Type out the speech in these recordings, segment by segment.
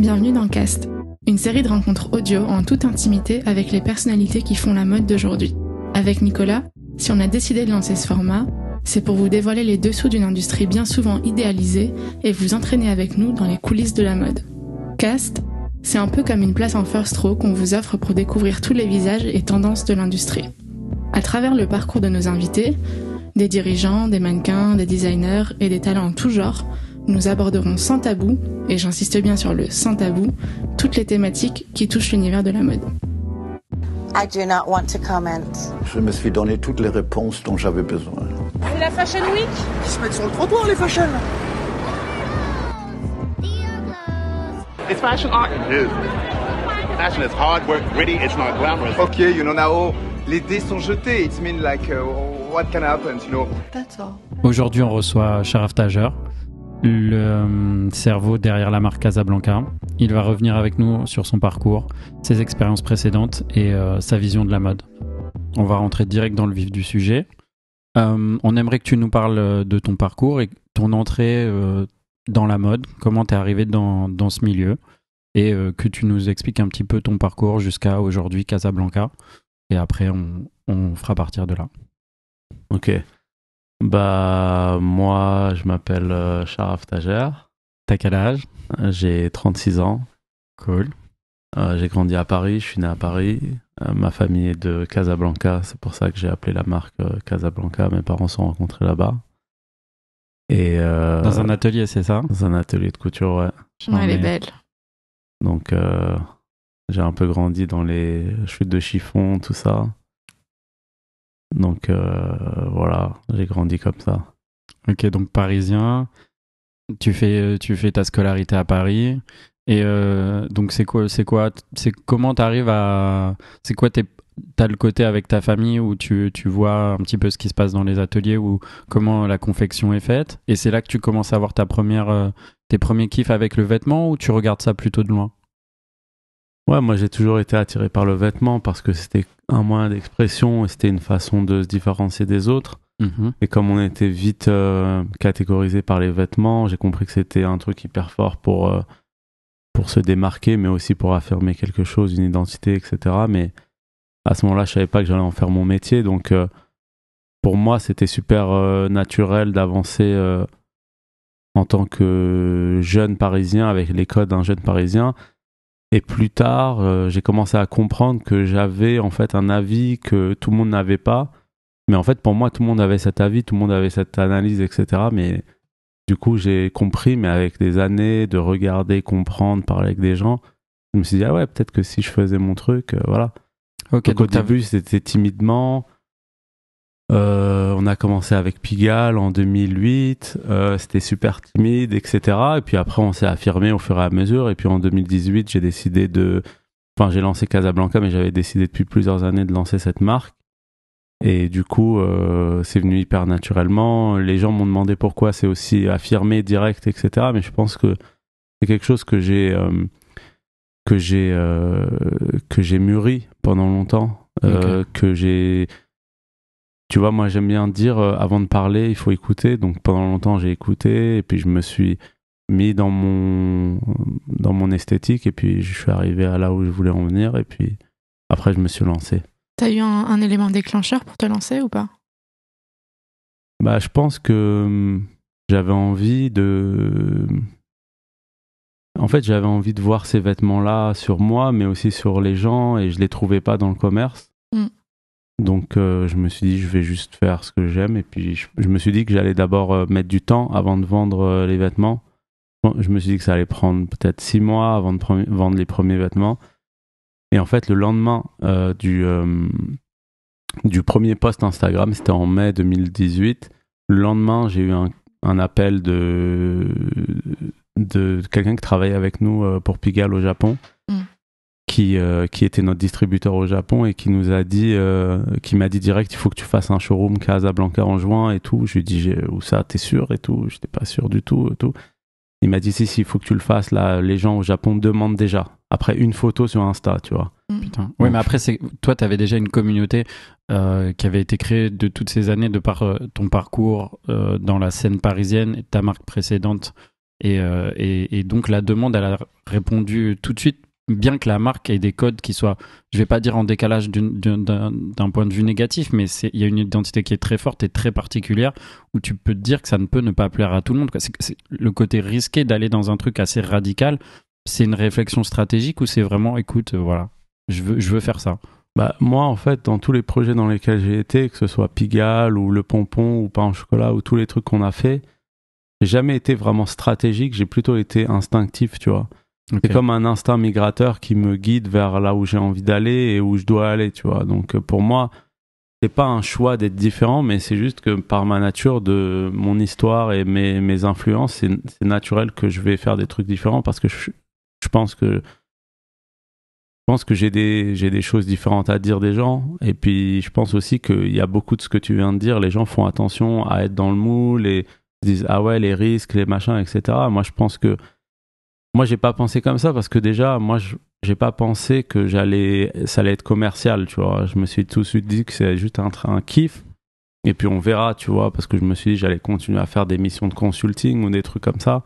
bienvenue dans Cast, une série de rencontres audio en toute intimité avec les personnalités qui font la mode d'aujourd'hui. Avec Nicolas, si on a décidé de lancer ce format, c'est pour vous dévoiler les dessous d'une industrie bien souvent idéalisée et vous entraîner avec nous dans les coulisses de la mode. Cast, c'est un peu comme une place en first row qu'on vous offre pour découvrir tous les visages et tendances de l'industrie. À travers le parcours de nos invités, des dirigeants, des mannequins, des designers et des talents en tout genre, nous aborderons sans tabou, et j'insiste bien sur le sans tabou, toutes les thématiques qui touchent l'univers de la mode. I do not want to comment. Je me suis donné toutes les réponses dont j'avais besoin. Et la Fashion Week Ils se mettent sur le trottoir, les fashion It's fashion art. is. Fashion is hard work, gritty, it's not glamorous. Ok, you know now, les dés sont jetés. It means like, uh, what can happen, you know That's all. Aujourd'hui, on reçoit Sharaf Tajer le euh, cerveau derrière la marque Casablanca. Il va revenir avec nous sur son parcours, ses expériences précédentes et euh, sa vision de la mode. On va rentrer direct dans le vif du sujet. Euh, on aimerait que tu nous parles de ton parcours et ton entrée dans la mode, comment tu es arrivé dans, dans, ce milieu et que tu nous expliques un petit peu ton parcours jusqu'à aujourd'hui Casablanca. Et après, on, on fera partir de là. Ok. Bah, moi, je m'appelle euh, Sharaf T'as quel âge J'ai 36 ans. Cool. Euh, j'ai grandi à Paris, je suis né à Paris. Euh, ma famille est de Casablanca, c'est pour ça que j'ai appelé la marque euh, Casablanca. Mes parents se sont rencontrés là-bas. Et dans un atelier, c'est ça Dans un atelier de couture, ouais. elle est belle. Donc, j'ai un peu grandi dans les chutes de chiffon, tout ça. Donc euh, voilà, j'ai grandi comme ça. Ok, donc parisien, tu fais, euh, tu fais ta scolarité à Paris. Et euh, donc, c'est quoi, c'est quoi, c'est comment t'arrives à, c'est quoi tes, t'as le côté avec ta famille où tu, tu, vois un petit peu ce qui se passe dans les ateliers ou comment la confection est faite. Et c'est là que tu commences à avoir ta première, tes premiers kiffs avec le vêtement ou tu regardes ça plutôt de loin. Ouais, moi j'ai toujours été attiré par le vêtement parce que c'était un moyen d'expression c'était une façon de se différencier des autres. Mm-hmm. Et comme on était vite euh, catégorisé par les vêtements, j'ai compris que c'était un truc hyper fort pour, euh, pour se démarquer, mais aussi pour affirmer quelque chose, une identité, etc. Mais à ce moment-là, je savais pas que j'allais en faire mon métier. Donc, euh, pour moi, c'était super naturel d'avancer en tant que jeune parisien avec les codes d'un jeune parisien. Et plus tard, euh, j'ai commencé à comprendre que j'avais en fait un avis que tout le monde n'avait pas. Mais en fait, pour moi, tout le monde avait cet avis, tout le monde avait cette analyse, etc. Mais du coup, j'ai compris, mais avec des années de regarder, comprendre, parler avec des gens, je me suis dit, ah ouais, peut-être que si je faisais mon truc, euh, voilà. donc, au début, c'était timidement. Euh, on a commencé avec Pigalle en 2008, euh, c'était super timide, etc. Et puis après, on s'est affirmé au fur et à mesure. Et puis en 2018, j'ai décidé de. Enfin, j'ai lancé Casablanca, mais j'avais décidé depuis plusieurs années de lancer cette marque. Et du coup, euh, c'est venu hyper naturellement. Les gens m'ont demandé pourquoi c'est aussi affirmé, direct, etc. Mais je pense que c'est quelque chose que j'ai que j'ai que j'ai mûri pendant longtemps, que j'ai tu vois, moi j'aime bien dire euh, avant de parler, il faut écouter. Donc pendant longtemps j'ai écouté et puis je me suis mis dans mon dans mon esthétique et puis je suis arrivé à là où je voulais en venir et puis après je me suis lancé. T'as eu un, élément déclencheur pour te lancer ou pas Bah je pense que hum, j'avais envie de en fait, j'avais envie de voir ces vêtements-là sur moi, mais aussi sur les gens, et je les trouvais pas dans le commerce. Mm. Donc euh, je me suis dit, je vais juste faire ce que j'aime. Et puis je, me suis dit que j'allais d'abord euh, mettre du temps avant de vendre euh, les vêtements. je me suis dit que ça allait prendre peut-être six mois avant de vendre les premiers vêtements. Et en fait, le lendemain du, du premier post Instagram, c'était en mai 2018, le lendemain, j'ai eu un, appel de, de quelqu'un qui travaille avec nous pour pigal au Japon qui, euh, qui était notre distributeur au Japon et qui nous a dit, euh, qui m'a dit direct, il faut que tu fasses un showroom Casablanca en juin et tout. Je lui ai dit, où ça, t'es sûr et tout. J'étais pas sûr du tout tout. Il m'a dit, si, si, il faut que tu le fasses. Là, les gens au Japon demandent déjà. Après une photo sur Insta, tu vois. Mm. Putain. Oui, mais après, c'est toi, tu avais déjà une communauté euh, qui avait été créée de toutes ces années de par ton parcours dans la scène parisienne et ta marque précédente. Et, et, et, donc la demande, elle a répondu tout de suite bien que la marque ait des codes qui soient, je vais pas dire en décalage d'un point de vue négatif, mais il y a une identité qui est très forte et très particulière où tu peux te dire que ça ne peut ne pas plaire à tout le monde. C'est le côté risqué d'aller dans un truc assez radical. C'est une réflexion stratégique ou c'est vraiment, écoute, euh, voilà, je veux, je veux faire ça. Bah, moi, en fait, dans tous les projets dans lesquels j'ai été, que ce soit Pigalle ou Le Pompon ou Pain au chocolat ou tous les trucs qu'on a fait, j'ai jamais été vraiment stratégique, j'ai plutôt été instinctif, tu vois. C'est comme un instinct migrateur qui me guide vers là où j'ai envie d'aller et où je dois aller, tu vois. Donc euh, pour moi, c'est pas un choix d'être différent, mais c'est juste que par ma nature, de mon histoire et mes, mes influences, c'est naturel que je vais faire des trucs différents parce que je, je pense que je pense que j'ai des, j'ai des choses différentes à dire des gens. Et puis, je pense aussi qu'il y a beaucoup de ce que tu viens de dire. Les gens font attention à être dans le moule et disent Ah ouais, les risques, les machins, etc. Moi, je pense que moi, j'ai pas pensé comme ça parce que déjà, moi, je j'ai pas pensé que j'allais, ça allait être commercial, tu vois. Je me suis tout de suite dit que c'est juste un, kiff. Et puis on verra, tu vois, parce que je me suis dit j'allais continuer à faire des missions de consulting ou des trucs comme ça.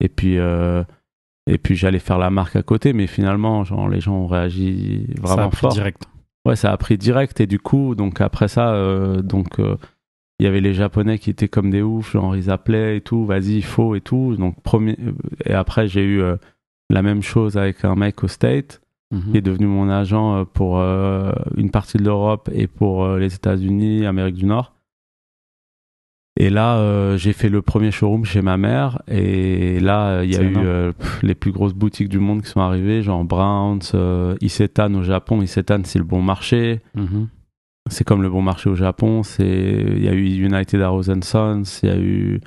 Et puis, euh, et puis j'allais faire la marque à côté, mais finalement, genre, les gens ont réagi vraiment ça a pris fort. direct. Ouais, ça a pris direct. Et du coup, donc après ça, euh, donc. Euh, il y avait les japonais qui étaient comme des oufs genre ils appelaient et tout vas-y il faut et tout donc premier euh, et après j'ai eu euh, la même chose avec un mec au state mhm. qui est devenu mon agent euh, pour une partie de l'Europe et pour les États-Unis Amérique du Nord et là j'ai fait le premier showroom chez ma mère et là il y a eu les plus grosses boutiques du monde qui sont arrivées genre Browns Isetan au Japon Isetan c'est le bon marché mhm c'est comme le bon marché au Japon. Il y a eu United Arrows Sons, il y a eu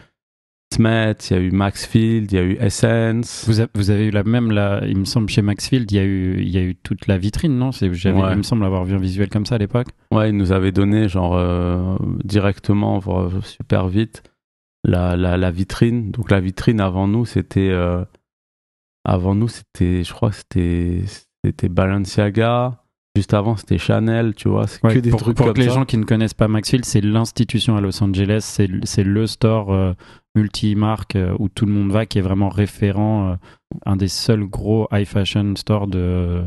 Smith, il y a eu Maxfield, il y a eu Essence. Vous, vous avez eu la même, là, il me semble, chez Maxfield, il y a eu, il y a eu toute la vitrine, non Il me semble avoir vu un visuel comme ça à l'époque. Ouais, ils nous avaient donné, genre, euh, directement, super vite, la, la, la, vitrine. Donc la vitrine avant nous, c'était. Euh, avant nous, c'était, je crois, c'était, c'était Balenciaga. Juste avant, c'était Chanel, tu vois, c'est que des pour, trucs pour les gens qui ne connaissent pas Maxfield, c'est l'institution à Los Angeles, c'est, c'est le store euh, multimarque euh, où tout le monde va, qui est vraiment référent, euh, un des seuls gros high fashion stores de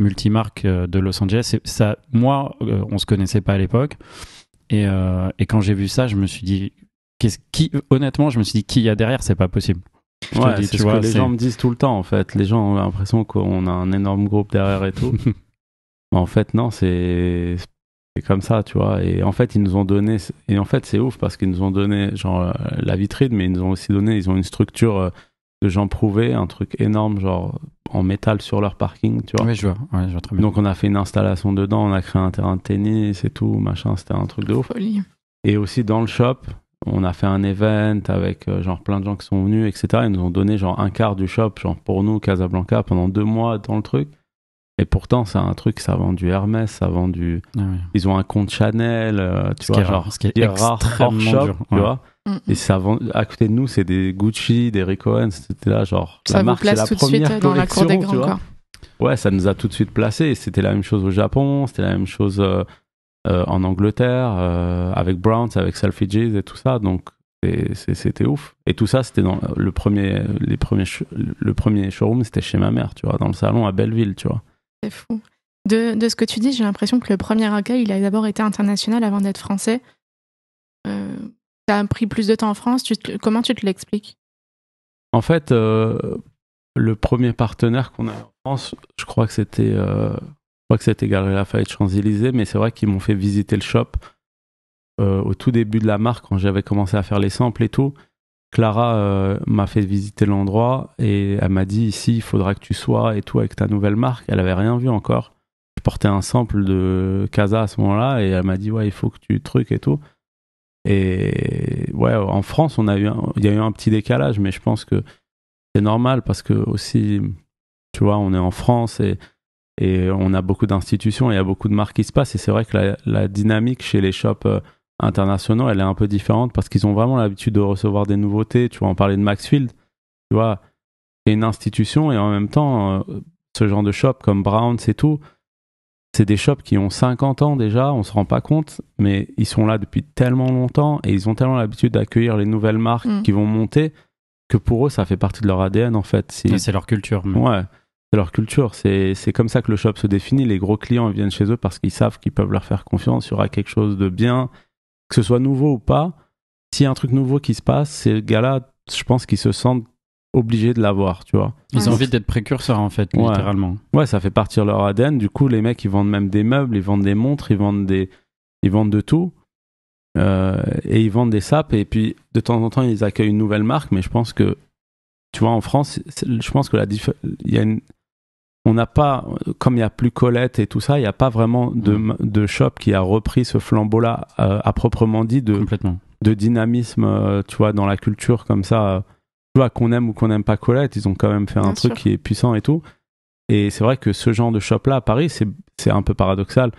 multimarque de Los Angeles. ça, moi, on se connaissait pas à l'époque, et, et quand j'ai vu ça, je me suis dit, qu'est-ce qui, honnêtement, je me suis dit, qui y a derrière, c'est pas possible. c'est ce que les gens me disent tout le temps en fait. Les gens ont l'impression qu'on a un énorme groupe derrière et tout. en fait, non, c'est comme ça, tu vois. Et en fait, ils nous ont donné, et en fait, c'est ouf parce qu'ils nous ont donné, genre, euh, la vitrine, mais ils nous ont aussi donné, ils ont une structure euh, de gens prouvés, un truc énorme, genre, en métal sur leur parking, tu vois. Oui, je vois, je Donc, on a fait une installation dedans, on a créé un terrain de tennis et tout, machin, c'était un truc de ouf. Folie. Et aussi, dans le shop, on a fait un event avec euh, genre plein de gens qui sont venus, etc. Ils nous ont donné genre un quart du shop, genre pour nous, Casablanca, pendant deux mois dans le truc. Et pourtant, c'est un truc, ça vend du Hermès, ça vend du. Ah Ils ont un compte Chanel, euh, tu vois, genre, ce qui est, rare, hors shop, dur, tu vois. Et ça vend. À côté de nous, c'est des Gucci, des Rick Owens, c'était là, genre. Ça la marque, la tout première suite euh, dans la cour des grands, quoi. Ouais, ça nous a tout de suite placé. C'était la même chose au Japon, c'était la même chose euh, en Angleterre, avec Browns, avec Selfridges et tout ça. Donc, c'était ouf. Et tout ça, c'était dans le premier, les premiers, le premier showroom, c'était chez ma mère, tu vois, dans le salon à Belleville, tu vois. C'est fou. De, de, ce que tu dis, j'ai l'impression que le premier accueil, il a d'abord été international avant d'être français. ça euh, a pris plus de temps en France. comment tu te l'expliques En fait, euh, le premier partenaire qu'on a en France, je crois que c'était, euh, crois que Galerie Lafayette Champs-Élysées, mais c'est vrai qu'ils m'ont fait visiter le shop au tout début de la marque quand j'avais commencé à faire les samples et tout. Clara euh, m'a fait visiter l'endroit et elle m'a dit ici il faudra que tu sois et tout avec ta nouvelle marque. Elle avait rien vu encore. Je portais un sample de Casa à ce moment-là et elle m'a dit ouais il faut que tu trucs et tout. Et ouais en France on a eu il y a eu un petit décalage mais je pense que c'est normal parce que aussi tu vois on est en France et et on a beaucoup d'institutions, et il y a beaucoup de marques qui se passent et c'est vrai que la, dynamique chez les shops euh, internationaux, elle est un peu différente parce qu'ils ont vraiment l'habitude de recevoir des nouveautés. Tu vois, on parlait de Maxfield, tu vois, c'est une institution et en même temps, euh, ce genre de shop comme Browns et tout, c'est des shops qui ont 50 ans déjà, on se rend pas compte, mais ils sont là depuis tellement longtemps et ils ont tellement l'habitude d'accueillir les nouvelles marques mm. qui vont monter que pour eux, ça fait partie de leur ADN en fait. C'est, ah, c'est leur culture. Ouais, c'est leur culture. C'est, c'est comme ça que le shop se définit. Les gros clients viennent chez eux parce qu'ils savent qu'ils peuvent leur faire confiance. Il y aura quelque chose de bien que ce soit nouveau ou pas, s'il y a un truc nouveau qui se passe, ces gars-là, je pense qu'ils se sentent obligés de l'avoir, tu vois. Ils ont envie d'être précurseurs en fait, littéralement. Ouais, ça fait partir leur ADN. Du coup, les mecs, ils vendent même des meubles, ils vendent des montres, ils vendent des, ils vendent de tout. Euh, et ils vendent des sapes et puis de temps en temps ils accueillent une nouvelle marque mais je pense que tu vois en France je pense que la il y a une on n'a pas, comme il n'y a plus Colette et tout ça, il n'y a pas vraiment de, shop qui a repris ce flambeau-là euh, à proprement dit de, dynamisme, euh, tu vois, dans la culture comme ça. Euh, tu vois, qu'on aime ou qu'on n'aime pas Colette, ils ont quand même fait un truc qui est puissant et tout. Et c'est vrai que ce genre de shop-là à Paris, c'est un peu paradoxal.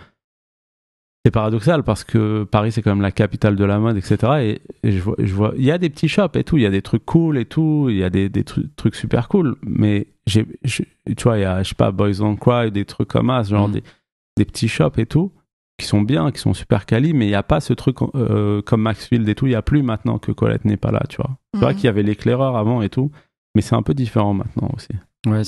C'est paradoxal parce que Paris, c'est quand même la capitale de la mode, etc. Et, je vois, il y a des petits shops et tout, il y a des trucs cool et tout, il y a des, des trucs super cool, mais j'ai, tu vois, il y a, je sais pas, Boys on Cry, des trucs comme ça, genre mm. des, des, petits shops et tout, qui sont bien, qui sont super quali, mais il n'y a pas ce truc euh, comme Maxfield et tout, il n'y a plus maintenant que Colette n'est pas là, tu vois. tu vois mm. qu'il y avait l'éclaireur avant et tout, mais c'est un peu différent maintenant aussi. Ouais,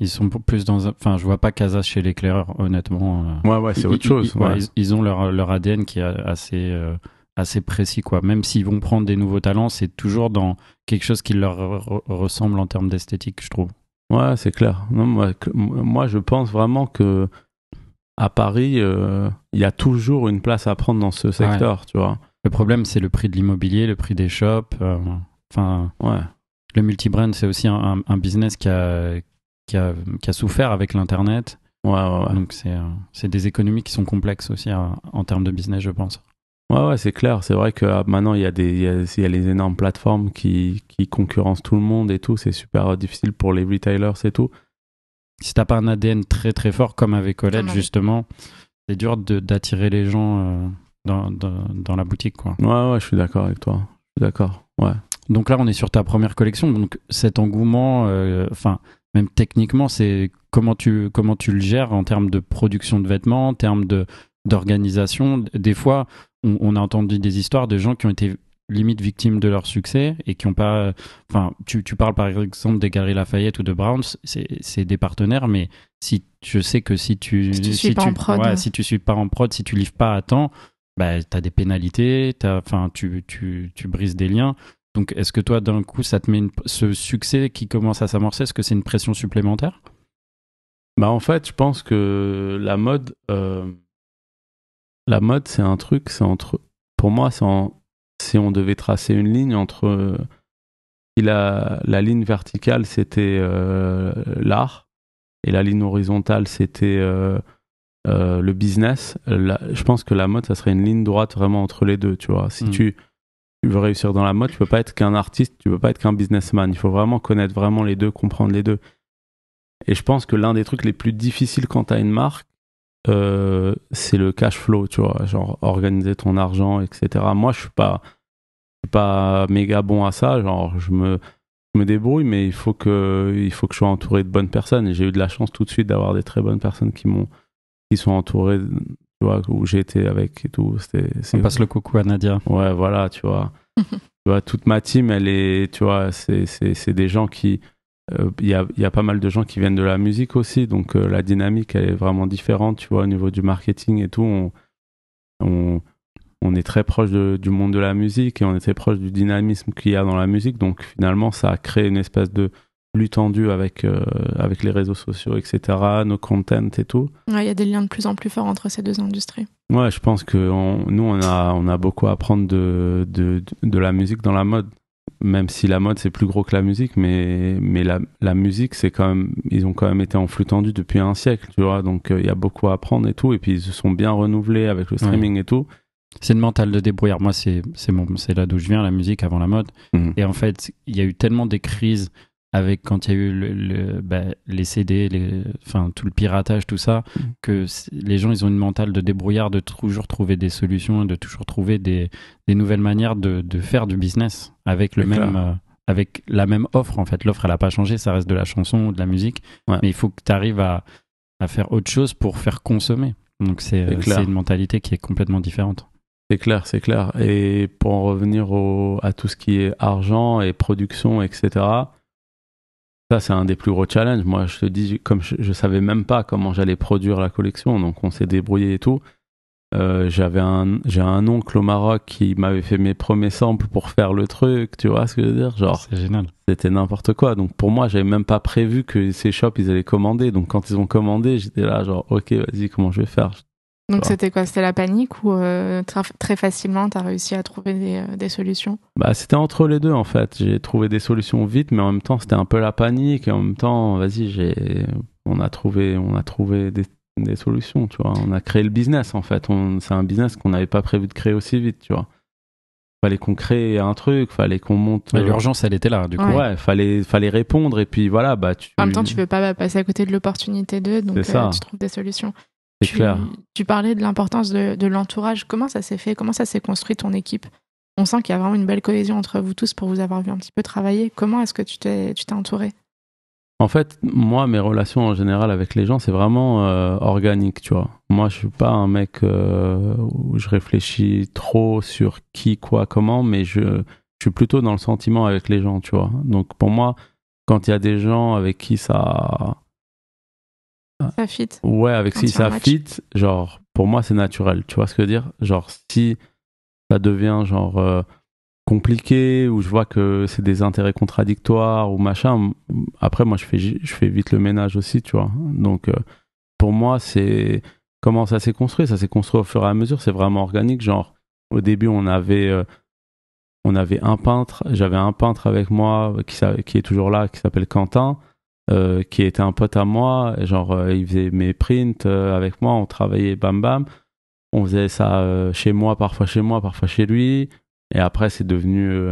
ils sont plus dans. Enfin, je vois pas Casa chez l'éclaireur, honnêtement. Euh. Ouais, ouais, c'est autre chose. Ils, ont leur, leur ADN qui est assez, euh, assez précis, quoi. Même s'ils vont prendre des nouveaux talents, c'est toujours dans quelque chose qui leur ressemble en termes d'esthétique, je trouve. Ouais, c'est clair. moi, je pense vraiment que à Paris, euh, il y a toujours une place à prendre dans ce secteur, tu vois. Le problème, c'est le prix de l'immobilier, le prix des shops. Euh, enfin, ouais. Le multibrand, c'est aussi un, business qui a, qui a, souffert avec l'internet. Donc euh, c'est des économies qui sont complexes aussi hein, en termes de business, je pense. Ouais, ouais, c'est clair. C'est vrai que ah, maintenant, il y, a des, il y a, les énormes plateformes qui, qui, concurrencent tout le monde et tout. C'est super euh, difficile pour les retailers et tout. Si t'as pas un ADN très très fort, comme avec OLED, justement, c'est dur d'attirer les gens euh, dans, dans, la boutique. Quoi. Ouais, ouais, je suis d'accord avec toi. suis d'accord. Ouais. Donc là, on est sur ta première collection. Donc cet engouement, euh, enfin, même techniquement, c'est comment tu, comment tu le gères en termes de production de vêtements, en termes de d'organisation. Des fois, on, a entendu des histoires de gens qui ont été limite victimes de leur succès et qui n'ont pas. Enfin, tu, tu, parles par exemple des Gary Lafayette ou de Browns, c'est des partenaires, mais si je sais que si tu. Si tu, si pas en prod, si tu suis pas en prod, si tu livres pas à temps, bah, tu as des pénalités, as, tu, tu, tu brises des liens. Donc, est-ce que toi, d'un coup, ça te met ce succès qui commence à s'amorcer, est-ce que c'est une pression supplémentaire Bah, en fait, je pense que la mode, euh, la mode, c'est un truc, c'est entre. Pour moi, si on devait tracer une ligne entre. Euh, la, la ligne verticale, c'était euh, l'art, et la ligne horizontale, c'était euh, le business. je pense que la mode, ça serait une ligne droite vraiment entre les deux, tu vois. Si hmm. tu, veux réussir dans la mode, tu ne peux pas être qu'un artiste, tu ne peux pas être qu'un businessman. Il faut vraiment connaître vraiment les deux, comprendre les deux. Et je pense que l'un des trucs les plus difficiles quand tu as une marque, euh, c'est le cash flow, tu vois, genre organiser ton argent, etc. Moi, je suis pas, je suis pas méga bon à ça, genre je me, je me débrouille, mais il faut que, il faut que je sois entouré de bonnes personnes. Et j'ai eu de la chance tout de suite d'avoir des très bonnes personnes qui m'ont, qui sont entourées, tu vois, où j'étais avec et tout. C'était, On passe le coucou à Nadia. Ouais, voilà, tu vois. tu vois, toute ma team, elle est, tu vois, c'est, c'est, c'est des gens qui il euh, y a, y, a, pas mal de gens qui viennent de la musique aussi, donc euh, la dynamique elle est vraiment différente, tu vois, au niveau du marketing et tout. On, on, est très proche du monde de la musique et on est très proche du dynamisme qu'il y a dans la musique, donc finalement ça a créé une espèce de lutte tendue avec, euh, avec les réseaux sociaux, etc., nos contents et tout. Il y a des liens de plus en plus forts entre ces deux industries. Ouais, je pense que nous, on a, on a beaucoup à apprendre de, de, de la musique dans la mode même si la mode c'est plus gros que la musique, mais, mais la, la musique c'est quand même, ils ont quand même été en flux tendu depuis un siècle, tu vois, donc euh, il y a beaucoup à apprendre et tout, et puis ils se sont bien renouvelés avec le streaming et tout. C'est le mental de débrouillard. Moi, c'est là d'où je viens, la musique avant la mode. Mhm. Et en fait, il y a eu tellement des crises avec quand il y a eu bah, les CD, les, enfin tout le piratage, tout ça, mm. que les gens ils ont une mentale de débrouillard, de toujours trouver des solutions et de toujours trouver des, nouvelles manières de, faire du business avec le même. Euh, avec la même offre en fait. L'offre elle n'a pas changé, ça reste de la chanson ou de la musique, mais il faut que tu arrives à, faire autre chose pour faire consommer. Donc euh, c'est une mentalité qui est complètement différente. C'est clair, c'est clair. Et pour en revenir à tout ce qui est argent et production, etc., c'est un des plus gros challenges. Moi, je te dis, comme je, savais même pas comment j'allais produire la collection, donc on s'est débrouillé et tout. Euh, j'avais un, j'ai un oncle au Maroc qui m'avait fait mes premiers samples pour faire le truc, tu vois ce que je veux dire Genre, c'est génial. C'était n'importe quoi. Donc pour moi, j'avais même pas prévu que ces shops ils allaient commander. Donc quand ils ont commandé, j'étais là genre, ok, vas-y, comment je vais faire donc c'était quoi C'était la panique ou euh, très, facilement tu as réussi à trouver euh, des, solutions Bah c'était entre les deux en fait. J'ai trouvé des solutions vite, mais en même temps c'était un peu la panique. Et en même temps, vas-y, on a trouvé on a trouvé des, solutions. Tu vois, on a créé le business en fait. C'est un business qu'on n'avait pas prévu de créer aussi vite. Tu vois. Fallait qu'on crée un truc, fallait qu'on monte. Euh, l'urgence, elle était là, du coup. Ouais. fallait, fallait répondre et puis voilà, bah tu. En même temps, tu veux pas passer à côté de l'opportunité d'eux, donc tu trouves des solutions. Tu, parlais de l'importance de, l'entourage. Comment ça s'est fait Comment ça s'est construit ton équipe On sent qu'il y a vraiment une belle cohésion entre vous tous pour vous avoir vu un petit peu travailler. Comment est-ce que tu t'es entouré en fait, moi, mes relations en général avec les gens, c'est vraiment euh, organique, tu vois. Moi, je suis pas un mec euh, où je réfléchis trop sur qui, quoi, comment, mais je, je, suis plutôt dans le sentiment avec les gens, tu vois. Donc, pour moi, quand il y a des gens avec qui ça, ça fit. Ouais, avec si ça fit, genre, pour moi, c'est naturel. Tu vois ce que je veux dire Genre, si ça devient, genre, euh, compliqué, ou je vois que c'est des intérêts contradictoires, ou machin, après, moi, je fais, je fais vite le ménage aussi, tu vois. Donc, euh, pour moi, c'est. Comment ça s'est construit Ça s'est construit au fur et à mesure, c'est vraiment organique. Genre, au début, on avait. Euh, on avait un peintre, j'avais un peintre avec moi qui, qui est toujours là, qui s'appelle Quentin. Euh, qui était un pote à moi. Genre, euh, il faisait mes prints euh, avec moi, on travaillait bam bam. On faisait ça chez moi, parfois chez moi, parfois chez lui. Et après, c'est devenu.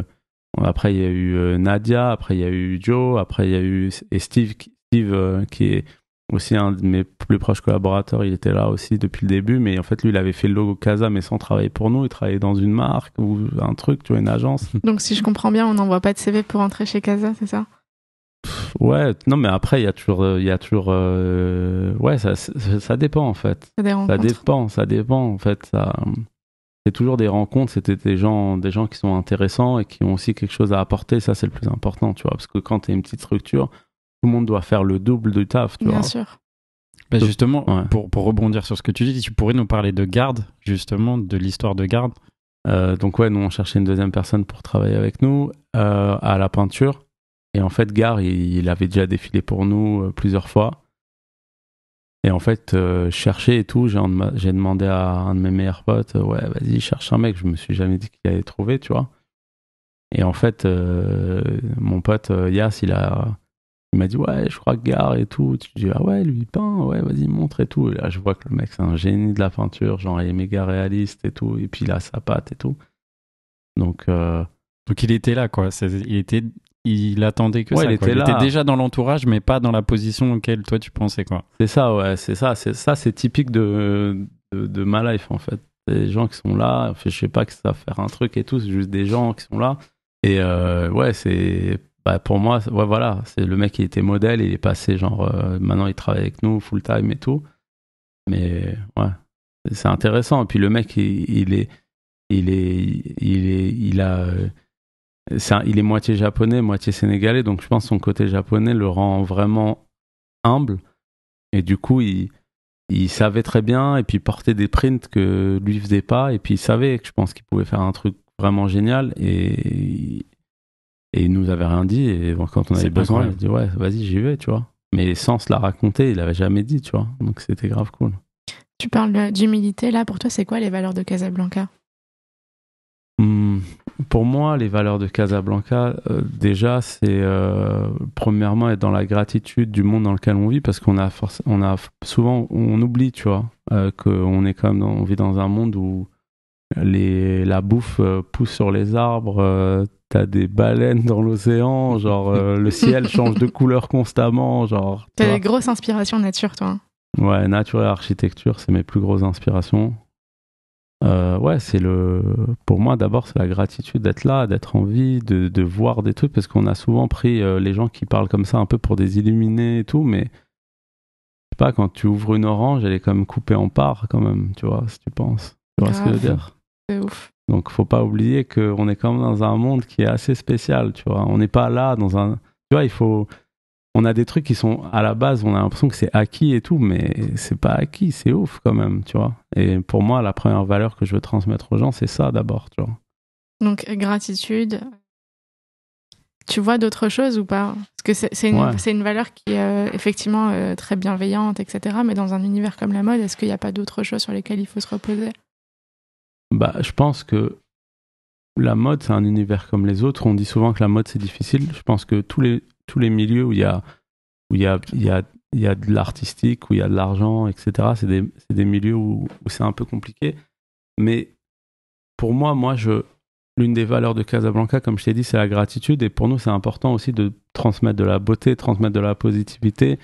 après, il y a eu Nadia, après, il y a eu Joe, après, il y a eu. Et Steve, Steve qui est aussi un de mes plus proches collaborateurs, il était là aussi depuis le début, mais en fait, lui, il avait fait le logo Casa, mais sans travailler pour nous, il travaillait dans une marque ou un truc, tu vois, une agence. Donc, si je comprends bien, on n'envoie pas de CV pour entrer chez Casa, c'est ça ouais, non, mais après, il y a toujours. Euh, y a toujours euh, ouais, ça, ça, dépend, en fait. ça dépend, ça dépend, en fait. Ça, c'est toujours des rencontres, c'était des gens, des gens qui sont intéressants et qui ont aussi quelque chose à apporter. Ça, c'est le plus important, tu vois. Parce que quand tu es une petite structure, tout le monde doit faire le double du taf, tu Bien vois. Bien sûr. Bah, justement, pour, pour, rebondir sur ce que tu dis, tu pourrais nous parler de Garde, justement, de l'histoire de Garde. Euh, donc ouais, nous on cherchait une deuxième personne pour travailler avec nous à la peinture. Et en fait, Gare, il, avait déjà défilé pour nous euh, plusieurs fois. Et en fait, euh, chercher et tout, j'ai demandé à un de mes meilleurs potes, euh, ouais, vas-y, cherche un mec. Je me suis jamais dit qu'il allait trouver, tu vois. Et en fait, mon pote Yass, il a, il m'a dit, ouais, je crois que Gare et tout. Tu dis, ah ouais, lui, il peint, ouais, vas-y, montre et tout. Et là, je vois que le mec, c'est un génie de la peinture, genre, il est méga réaliste et tout. Et puis, il a sa patte et tout. Donc, Donc il était là, quoi. Il était il attendait que ça. Il, était, déjà dans l'entourage, mais pas dans la position auquel toi tu pensais quoi. C'est ça, ouais, c'est ça, c'est ça, c'est typique de, de, ma life en fait. Des gens qui sont là, je sais pas que ça va faire un truc et tout, c'est juste des gens qui sont là. Et euh, ouais, c'est bah, pour moi, voilà, c'est le mec qui était modèle, il est passé genre euh, maintenant il travaille avec nous full time et tout. Mais ouais, c'est intéressant. Et puis le mec, il, est, il est, il est, il a euh, il est moitié japonais, moitié sénégalais, donc je pense que son côté japonais le rend vraiment humble. Et du coup, il, savait très bien, et puis portait des prints que lui faisait pas, et puis il savait que je pense qu'il pouvait faire un truc vraiment génial, et, et il nous avait rien dit, et quand on avait besoin, il a dit ouais, vas-y, j'y vais, tu vois. Mais sans se la raconter, il l'avait jamais dit, tu vois. Donc c'était grave cool. Tu parles d'humilité, là, pour toi, c'est quoi les valeurs de Casablanca Hmm. pour moi, les valeurs de Casablanca, euh, déjà, c'est euh, premièrement être dans la gratitude du monde dans lequel on vit, parce qu'on a, on a souvent, on oublie, tu vois, euh, qu'on est quand même, on vit dans un monde où la bouffe pousse sur les arbres, t'as des baleines dans l'océan, genre le ciel change de couleur constamment, genre. T'as des grosses inspirations nature, toi. Ouais, nature et architecture, c'est mes plus grosses inspirations. Euh, ouais, c'est le. Pour moi, d'abord, c'est la gratitude d'être là, d'être en vie, de, de, voir des trucs, parce qu'on a souvent pris euh, les gens qui parlent comme ça un peu pour des illuminés et tout, mais je sais pas, quand tu ouvres une orange, elle est comme coupée en part quand même, tu vois, si tu penses. Tu vois ce que je veux dire C'est ouf. Donc, faut pas oublier qu'on est quand même dans un monde qui est assez spécial, tu vois. On n'est pas là dans un. Tu vois, il faut on a des trucs qui sont à la base, on a l'impression que c'est acquis et tout, mais c'est pas acquis, c'est ouf quand même, tu vois. Et pour moi, la première valeur que je veux transmettre aux gens, c'est ça d'abord, tu vois. Donc gratitude. Tu vois d'autres choses ou pas Parce que c'est une, valeur qui est euh, effectivement euh, très bienveillante, etc. Mais dans un univers comme la mode, est-ce qu'il n'y a pas d'autres choses sur lesquelles il faut se reposer Bah, je pense que la mode, c'est un univers comme les autres. On dit souvent que la mode, c'est difficile. Je pense que tous les tous les milieux où il y a, où il y a, il y a, il y a de l'artistique, où il y a de l'argent, etc. C'est des, des, milieux où, c'est un peu compliqué. Mais pour moi, moi, je, l'une des valeurs de Casablanca, comme je t'ai dit, c'est la gratitude. Et pour nous, c'est important aussi de transmettre de la beauté, transmettre de la positivité.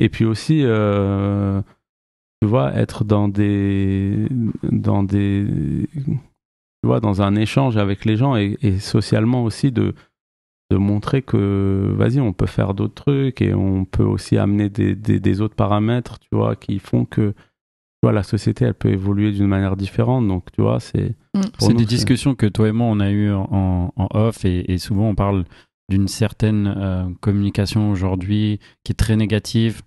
Et puis aussi, euh, tu vois, être dans des, dans des, tu vois, dans un échange avec les gens et, et socialement aussi de, de montrer que vas-y, on peut faire d'autres trucs et on peut aussi amener des, autres paramètres, tu vois, qui font que tu vois, la société, elle peut évoluer d'une manière différente. Donc, tu vois, c'est. Mm. C'est des discussions que toi et moi, on a eues en, off et, souvent on parle d'une certaine euh, communication aujourd'hui qui est très négative,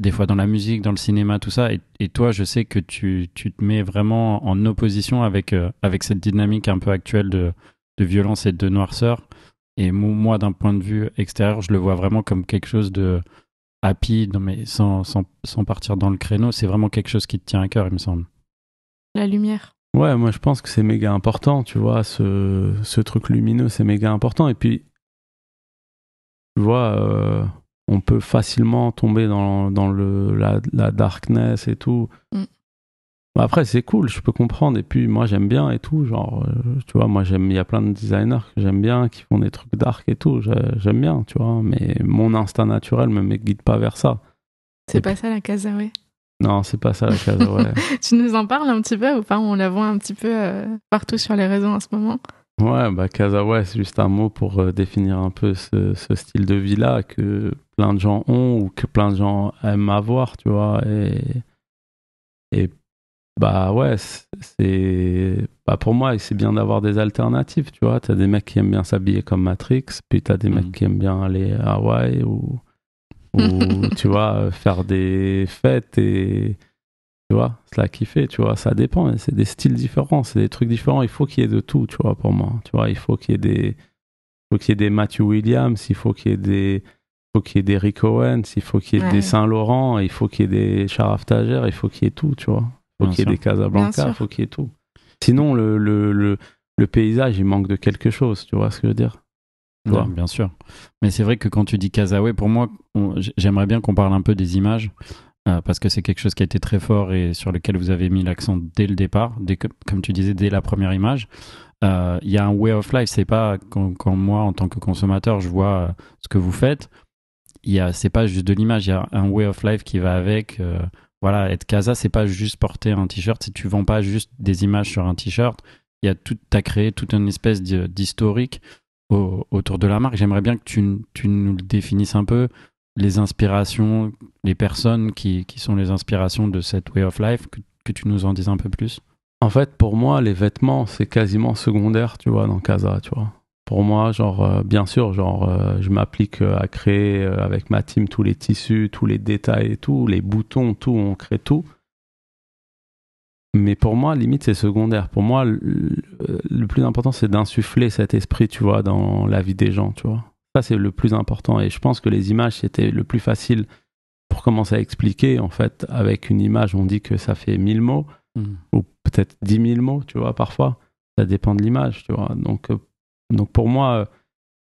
des fois dans la musique, dans le cinéma, tout ça. Et, toi, je sais que tu, tu, te mets vraiment en opposition avec, euh, avec cette dynamique un peu actuelle de, de violence et de noirceur. Et moi, d'un point de vue extérieur, je le vois vraiment comme quelque chose de happy, mais sans, sans, sans partir dans le créneau. C'est vraiment quelque chose qui te tient à cœur, il me semble. La lumière. Ouais, moi je pense que c'est méga important, tu vois, ce, ce truc lumineux, c'est méga important. Et puis, tu vois, euh, on peut facilement tomber dans, dans le, la, la, darkness et tout. Mm. Bah, après, c'est cool, je peux comprendre. Et puis, moi, j'aime bien et tout. Genre, euh, tu vois, moi, j'aime, il y a plein de designers que j'aime bien, qui font des trucs dark et tout. J'aime bien, tu vois. Mais mon instinct naturel ne me guide pas vers ça. C'est pas, ça la casa, Non, c'est pas ça la casa, tu nous en parles un petit peu ou pas On la voit un petit peu euh, partout sur les réseaux en ce moment. Ouais, bah casa, c'est juste un mot pour euh, définir un peu ce, style de vie-là que plein de gens ont ou que plein de gens aiment avoir, tu vois. Et bah ouais, c'est. Bah pour moi, c'est bien d'avoir des alternatives, tu vois. T'as des mecs qui aiment bien s'habiller comme Matrix, puis t'as des mecs mhm. qui aiment bien aller à Hawaï ou. tu vois, faire des fêtes et. Tu vois, cela la kiffer, tu vois. Ça dépend, c'est des styles différents, c'est des trucs différents. Il faut qu'il y ait de tout, tu vois, pour moi. Tu vois, il faut qu'il y ait des. Il faut qu'il y ait des Matthew Williams, il faut qu'il y ait des faut qu'il y ait des Rick Owens, il faut qu'il y ait des Saint-Laurent, il faut qu'il y ait des Charles il faut qu'il y ait tout, tu vois faut qu'il y ait des Casablanca, faut qu'il y ait tout. Sinon, le, le, le, paysage, il manque de quelque chose, tu vois ce que je veux dire ouais, Bien sûr. Mais c'est vrai que quand tu dis Casaway, pour moi, j'aimerais bien qu'on parle un peu des images. Euh, parce que c'est quelque chose qui a été très fort et sur lequel vous avez mis l'accent dès le départ, dès comme tu disais, dès la première image. Euh, il y a un way of life, c'est pas quand, moi, en tant que consommateur, je vois euh, ce que vous faites, il y a, c'est pas juste de l'image, il y a un way of life qui va avec voilà, être Casa, c'est pas juste porter un t-shirt, si tu vends pas juste des images sur un t-shirt, il y a tout, as créé toute une espèce d'historique autour de la marque. J'aimerais bien que tu, nous le définisses un peu, les inspirations, les personnes qui, sont les inspirations de cette way of life, que, que tu nous en dises un peu plus. En fait, pour moi, les vêtements, c'est quasiment secondaire, tu vois, dans Casa, tu vois pour moi, genre, euh, bien sûr, genre, euh, je m'applique euh, à créer avec ma team tous les tissus, tous les détails et tout, les boutons, tout, on crée tout. Mais pour moi, limite, c'est secondaire. Pour moi, le, plus important, c'est d'insuffler cet esprit, tu vois, dans la vie des gens, tu vois. Ça, c'est le plus important. Et je pense que les images, c'était le plus facile pour commencer à expliquer. En fait, avec une image, on dit que ça fait 1000 mots, mmh. ou peut-être 10 000 mots, tu vois, parfois. Ça dépend de l'image, tu vois. Donc, donc pour moi, euh,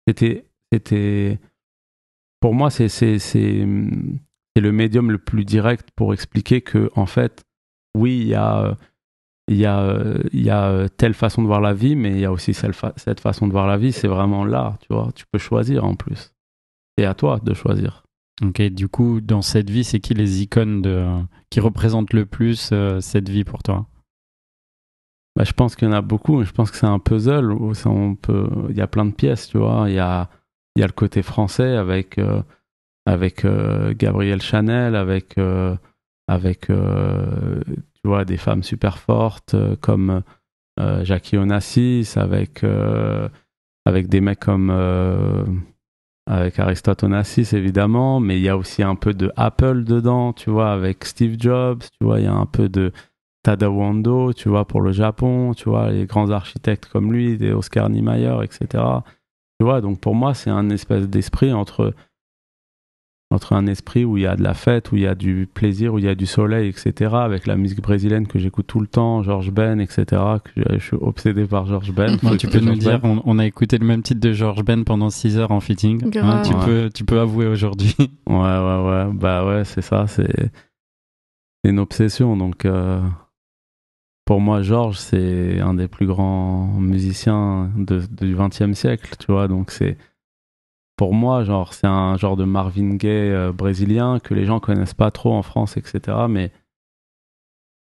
c'était, c'était, pour moi, c'est, c'est, c'est, le médium le plus direct pour expliquer que, en fait, oui, il y a, euh, il y a, euh, il y a telle façon de voir la vie, mais il y a aussi cette façon de voir la vie. C'est vraiment là, tu vois. Tu peux choisir en plus. C'est à toi de choisir. Ok, du coup, dans cette vie, c'est qui les icônes de, qui représentent le plus cette vie pour toi bah, je pense qu'il y en a beaucoup, mais je pense que c'est un puzzle où ça, on peut, il y a plein de pièces, tu vois. Il y a, il y a le côté français avec, euh, avec euh, Gabriel Chanel, avec, euh, avec tu vois, des femmes super fortes comme Jackie Onassis, avec, avec des mecs comme avec Aristote Onassis évidemment, mais il y a aussi un peu de Apple dedans, tu vois, avec Steve Jobs, tu vois, il y a un peu de Tadawando, tu vois, pour le Japon, tu vois, les grands architectes comme lui, des Oscar Niemeyer, etc. Tu vois, donc pour moi, c'est un espèce d'esprit entre, entre un esprit où il y a de la fête, où il y a du plaisir, où il y a du soleil, etc. Avec la musique brésilienne que j'écoute tout le temps, George Ben, etc. Que je, suis obsédé par George Ben. tu peux nous dire, ben. on, a écouté le même titre de George Ben pendant 6 heures en fitting. Hein, tu, peux, tu peux avouer aujourd'hui. ouais, ouais, ouais. Bah ouais, c'est ça. C'est une obsession. Donc. Euh, pour moi, Georges, c'est un des plus grands musiciens de, du XXe siècle, tu vois. Donc, c'est pour moi, genre, c'est un genre de Marvin Gaye euh, brésilien que les gens connaissent pas trop en France, etc. Mais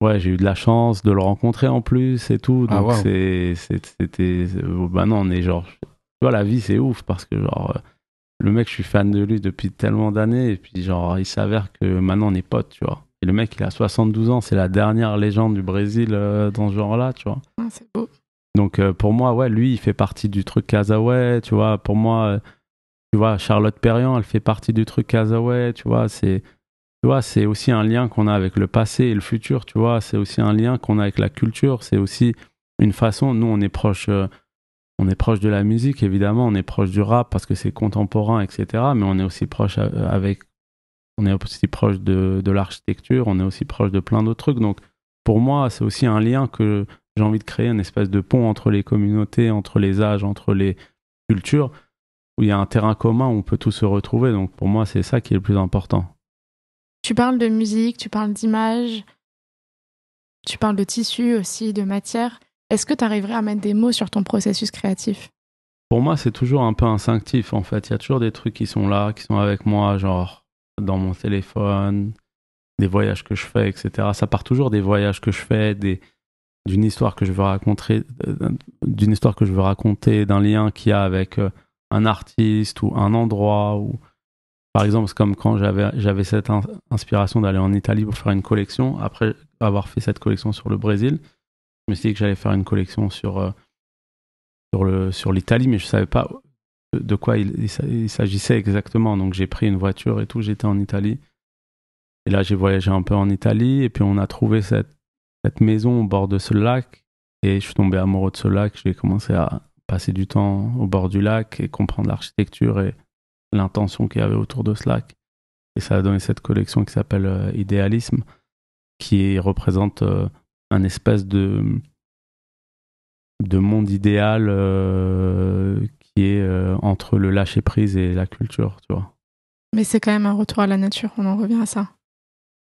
ouais, j'ai eu de la chance de le rencontrer en plus et tout. Ah, Donc, c'est, c'était. Oh, bah non, on est genre. Tu vois, la vie, c'est ouf parce que, genre, euh, le mec, je suis fan de lui depuis tellement d'années. Et puis, genre, il s'avère que maintenant, on est potes, tu vois le mec, il a 72 ans, c'est la dernière légende du Brésil euh, dans ce genre-là, tu vois. Ah, c'est beau. Donc euh, pour moi, ouais, lui, il fait partie du truc Kazaway, tu vois. Pour moi, euh, tu vois, Charlotte Perriand, elle fait partie du truc Kazaway, tu vois. C'est tu vois, c'est aussi un lien qu'on a avec le passé et le futur, tu vois. C'est aussi un lien qu'on a avec la culture. C'est aussi une façon, nous, on est proche. on est proche de la musique, évidemment, on est proche du rap parce que c'est contemporain, etc. Mais on est aussi proche avec on est aussi proche de, l'architecture, on est aussi proche de plein d'autres trucs. Donc, pour moi, c'est aussi un lien que j'ai envie de créer, une espèce de pont entre les communautés, entre les âges, entre les cultures, où il y a un terrain commun où on peut tous se retrouver. Donc, pour moi, c'est ça qui est le plus important. Tu parles de musique, tu parles d'images, tu parles de tissu aussi, de matière. Est-ce que tu arriverais à mettre des mots sur ton processus créatif Pour moi, c'est toujours un peu instinctif, en fait. Il y a toujours des trucs qui sont là, qui sont avec moi, genre dans mon téléphone, des voyages que je fais, etc. Ça part toujours des voyages que je fais, des, d'une histoire que je veux raconter, euh, d'une histoire que je veux raconter, d'un lien qu'il y a avec euh, un artiste ou un endroit. Ou... Par exemple, c'est comme quand j'avais, j'avais cette inspiration d'aller en Italie pour faire une collection. Après avoir fait cette collection sur le Brésil, je me suis dit que j'allais faire une collection sur, euh, sur, le, sur l'Italie, mais je ne savais pas de quoi il, s'agissait exactement. Donc j'ai pris une voiture et tout, j'étais en Italie. Et là, j'ai voyagé un peu en Italie, et puis on a trouvé cette, cette maison au bord de ce lac, et je suis tombé amoureux de ce lac. J'ai commencé à passer du temps au bord du lac et comprendre l'architecture et l'intention qu'il y avait autour de ce lac. Et ça a donné cette collection qui s'appelle euh, Idéalisme, qui représente euh, un espèce de, de monde idéal euh, qui est euh, entre le lâcher prise et la culture, tu vois. Mais c'est quand même un retour à la nature, on en revient à ça.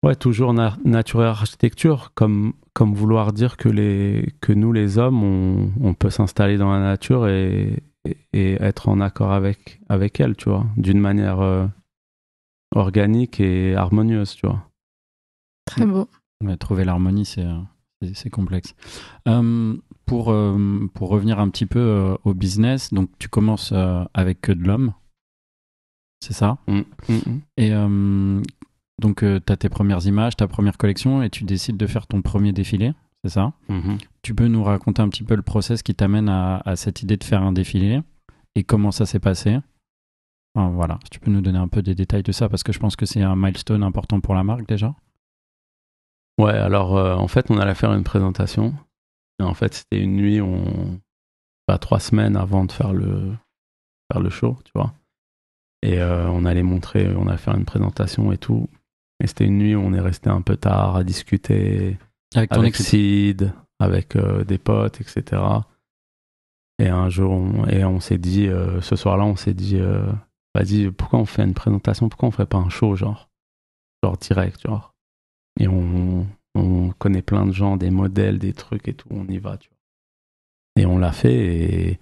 Ouais, toujours nature et architecture, comme, comme vouloir dire que, les, que nous, les hommes, on, on peut s'installer dans la nature et, et, être en accord avec, avec elle, tu vois, d'une manière euh, organique et harmonieuse, tu vois. Très beau. Mais trouver l'harmonie, c'est euh, c'est complexe. Euh, pour, euh, pour revenir un petit peu euh, au business, donc tu commences avec que de l'homme, c'est ça mmh, mmh, mmh. Et donc tu as tes premières images, ta première collection, et tu décides de faire ton premier défilé, c'est ça Tu peux nous raconter un petit peu le process qui t'amène à, cette idée de faire un défilé et comment ça s'est passé Voilà, tu peux nous donner un peu des détails de ça parce que je pense que c'est un milestone important pour la marque déjà. Ouais, alors euh, en fait, on allait faire une présentation. Et en fait, c'était une nuit, on... pas bah, trois semaines avant de faire le, faire le show, tu vois. Et euh, on allait montrer, on allait faire une présentation et tout. Et c'était une nuit où on est resté un peu tard à discuter avec, avec Sid, avec euh, des potes, etc. Et un jour, on, et on s'est dit, ce soir-là, on s'est dit, vas-y, pourquoi on fait une présentation Pourquoi on ferait pas un show, genre Genre direct, genre. Et on, on, connaît plein de gens, des modèles, des trucs et tout, on y va, tu vois. Et on l'a fait et,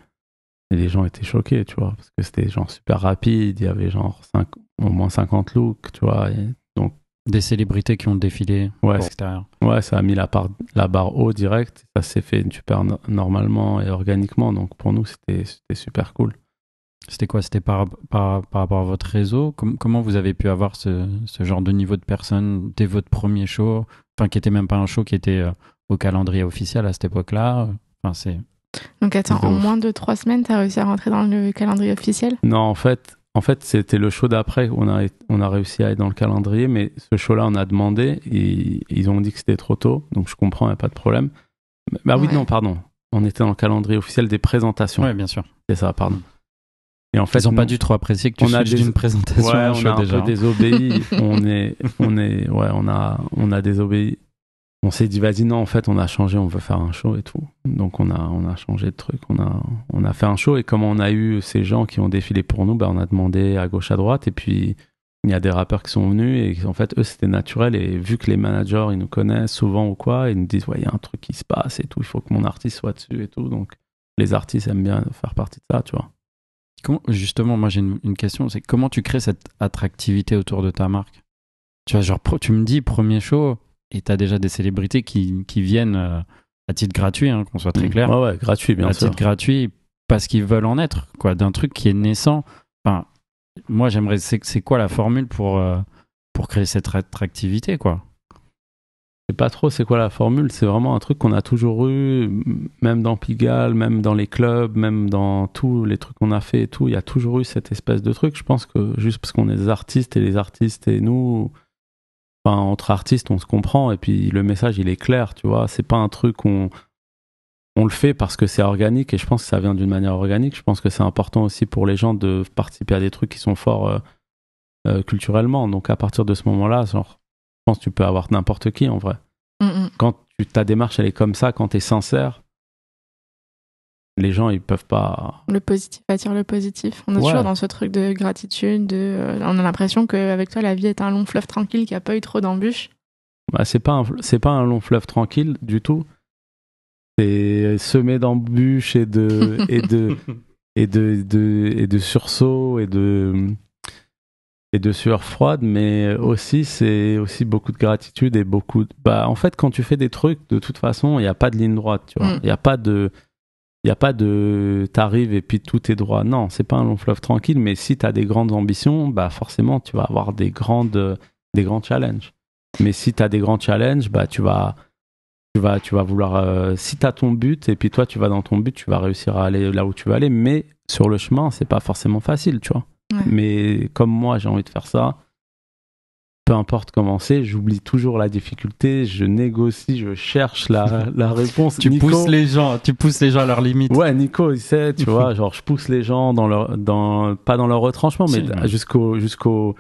les gens étaient choqués, tu vois, parce que c'était genre super rapide, il y avait genre au moins 50 looks, tu vois. donc, des célébrités qui ont défilé ouais, extérieur. Ouais, ça a mis la, barre haut direct, ça s'est fait super normalement et organiquement, donc pour nous c'était super cool. C'était quoi C'était par, rapport à votre réseau Comment vous avez pu avoir ce, genre de niveau de personnes dès votre premier show Enfin, qui n'était même pas un show qui était euh, au calendrier officiel à cette époque-là. Enfin, Donc attends, en moins de trois semaines, tu as réussi à rentrer dans le calendrier officiel Non, en fait, en fait c'était le show d'après on a, on a réussi à être dans le calendrier, mais ce show-là, on a demandé, et ils ont dit que c'était trop tôt, donc je comprends, il n'y a pas de problème. Bah oui, non, pardon. On était dans le calendrier officiel des présentations. Oui, bien sûr. C'est ça, pardon. Et en fait, ils ont pas du trop apprécier que tu fiches d'une présentation. on a déjà. désobéi. on est, on est, ouais, on a, on a désobéi. On s'est dit vas-y non, en fait, on a changé, on veut faire un show et tout. Donc on a, on a changé de truc. On a, on a fait un show et comme on a eu ces gens qui ont défilé pour nous, bah, on a demandé à gauche à droite et puis il y a des rappeurs qui sont venus et en fait eux c'était naturel et vu que les managers ils nous connaissent souvent ou quoi ils nous disent ouais il y a un truc qui se passe et tout il faut que mon artiste soit dessus et tout donc les artistes aiment bien faire partie de ça tu vois justement, moi j'ai une, question, c'est comment tu crées cette attractivité autour de ta marque Tu vois, genre, tu me dis premier show et tu as déjà des célébrités qui, viennent euh, à titre gratuit, hein, qu'on soit très mmh. clair. Ouais, gratuit, bien sûr. À titre gratuit, parce qu'ils veulent en être, quoi, d'un truc qui est naissant. Enfin, moi j'aimerais, c'est quoi la formule pour, euh, pour créer cette attractivité, quoi sais pas trop c'est quoi la formule, c'est vraiment un truc qu'on a toujours eu, même dans Pigalle, même dans les clubs, même dans tous les trucs qu'on a fait et tout, il y a toujours eu cette espèce de truc. Je pense que juste parce qu'on est des artistes et les artistes et nous, enfin, entre artistes, on se comprend et puis le message il est clair, tu vois, c'est pas un truc qu'on on le fait parce que c'est organique et je pense que ça vient d'une manière organique. Je pense que c'est important aussi pour les gens de participer à des trucs qui sont forts euh, euh, culturellement. Donc à partir de ce moment-là, genre pense tu peux avoir n'importe qui en vrai. Mm, mm. Quand tu, ta démarche, elle est comme ça, quand tu es sincère, les gens, ils peuvent pas. Le positif attire le positif. On est toujours dans ce truc de gratitude. De... Euh, on a l'impression qu'avec toi, la vie est un long fleuve tranquille qui a pas eu trop d'embûches. Bah, c'est pas un, c'est pas un long fleuve tranquille du tout. C'est semé d'embûches et de et de et de, de, et de sursauts et de et de sueur froide, mais aussi c'est aussi beaucoup de gratitude et beaucoup. De... Bah, en fait, quand tu fais des trucs, de toute façon, il n'y a pas de ligne droite, tu vois. Mm. Il n'y a pas de. Il a pas de. T'arrives et puis tout est droit. Non, c'est pas un long fleuve tranquille, mais si tu as des grandes ambitions, bah forcément, tu vas avoir des, grandes, des grands challenges. Mais si tu as des grands challenges, bah tu vas. Tu vas, tu vas vouloir. Euh, si tu as ton but et puis toi, tu vas dans ton but, tu vas réussir à aller là où tu veux aller, mais sur le chemin, c'est pas forcément facile, tu vois. Mais comme moi, j'ai envie de faire ça, peu importe comment c'est, j'oublie toujours la difficulté, je négocie, je cherche la, la réponse. tu pousses les gens, tu pousses les gens à leurs limites. Ouais, Nico, il sait, tu vois, genre je pousse les gens dans leur, dans, pas dans leur retranchement, mais jusqu'au, jusqu'au,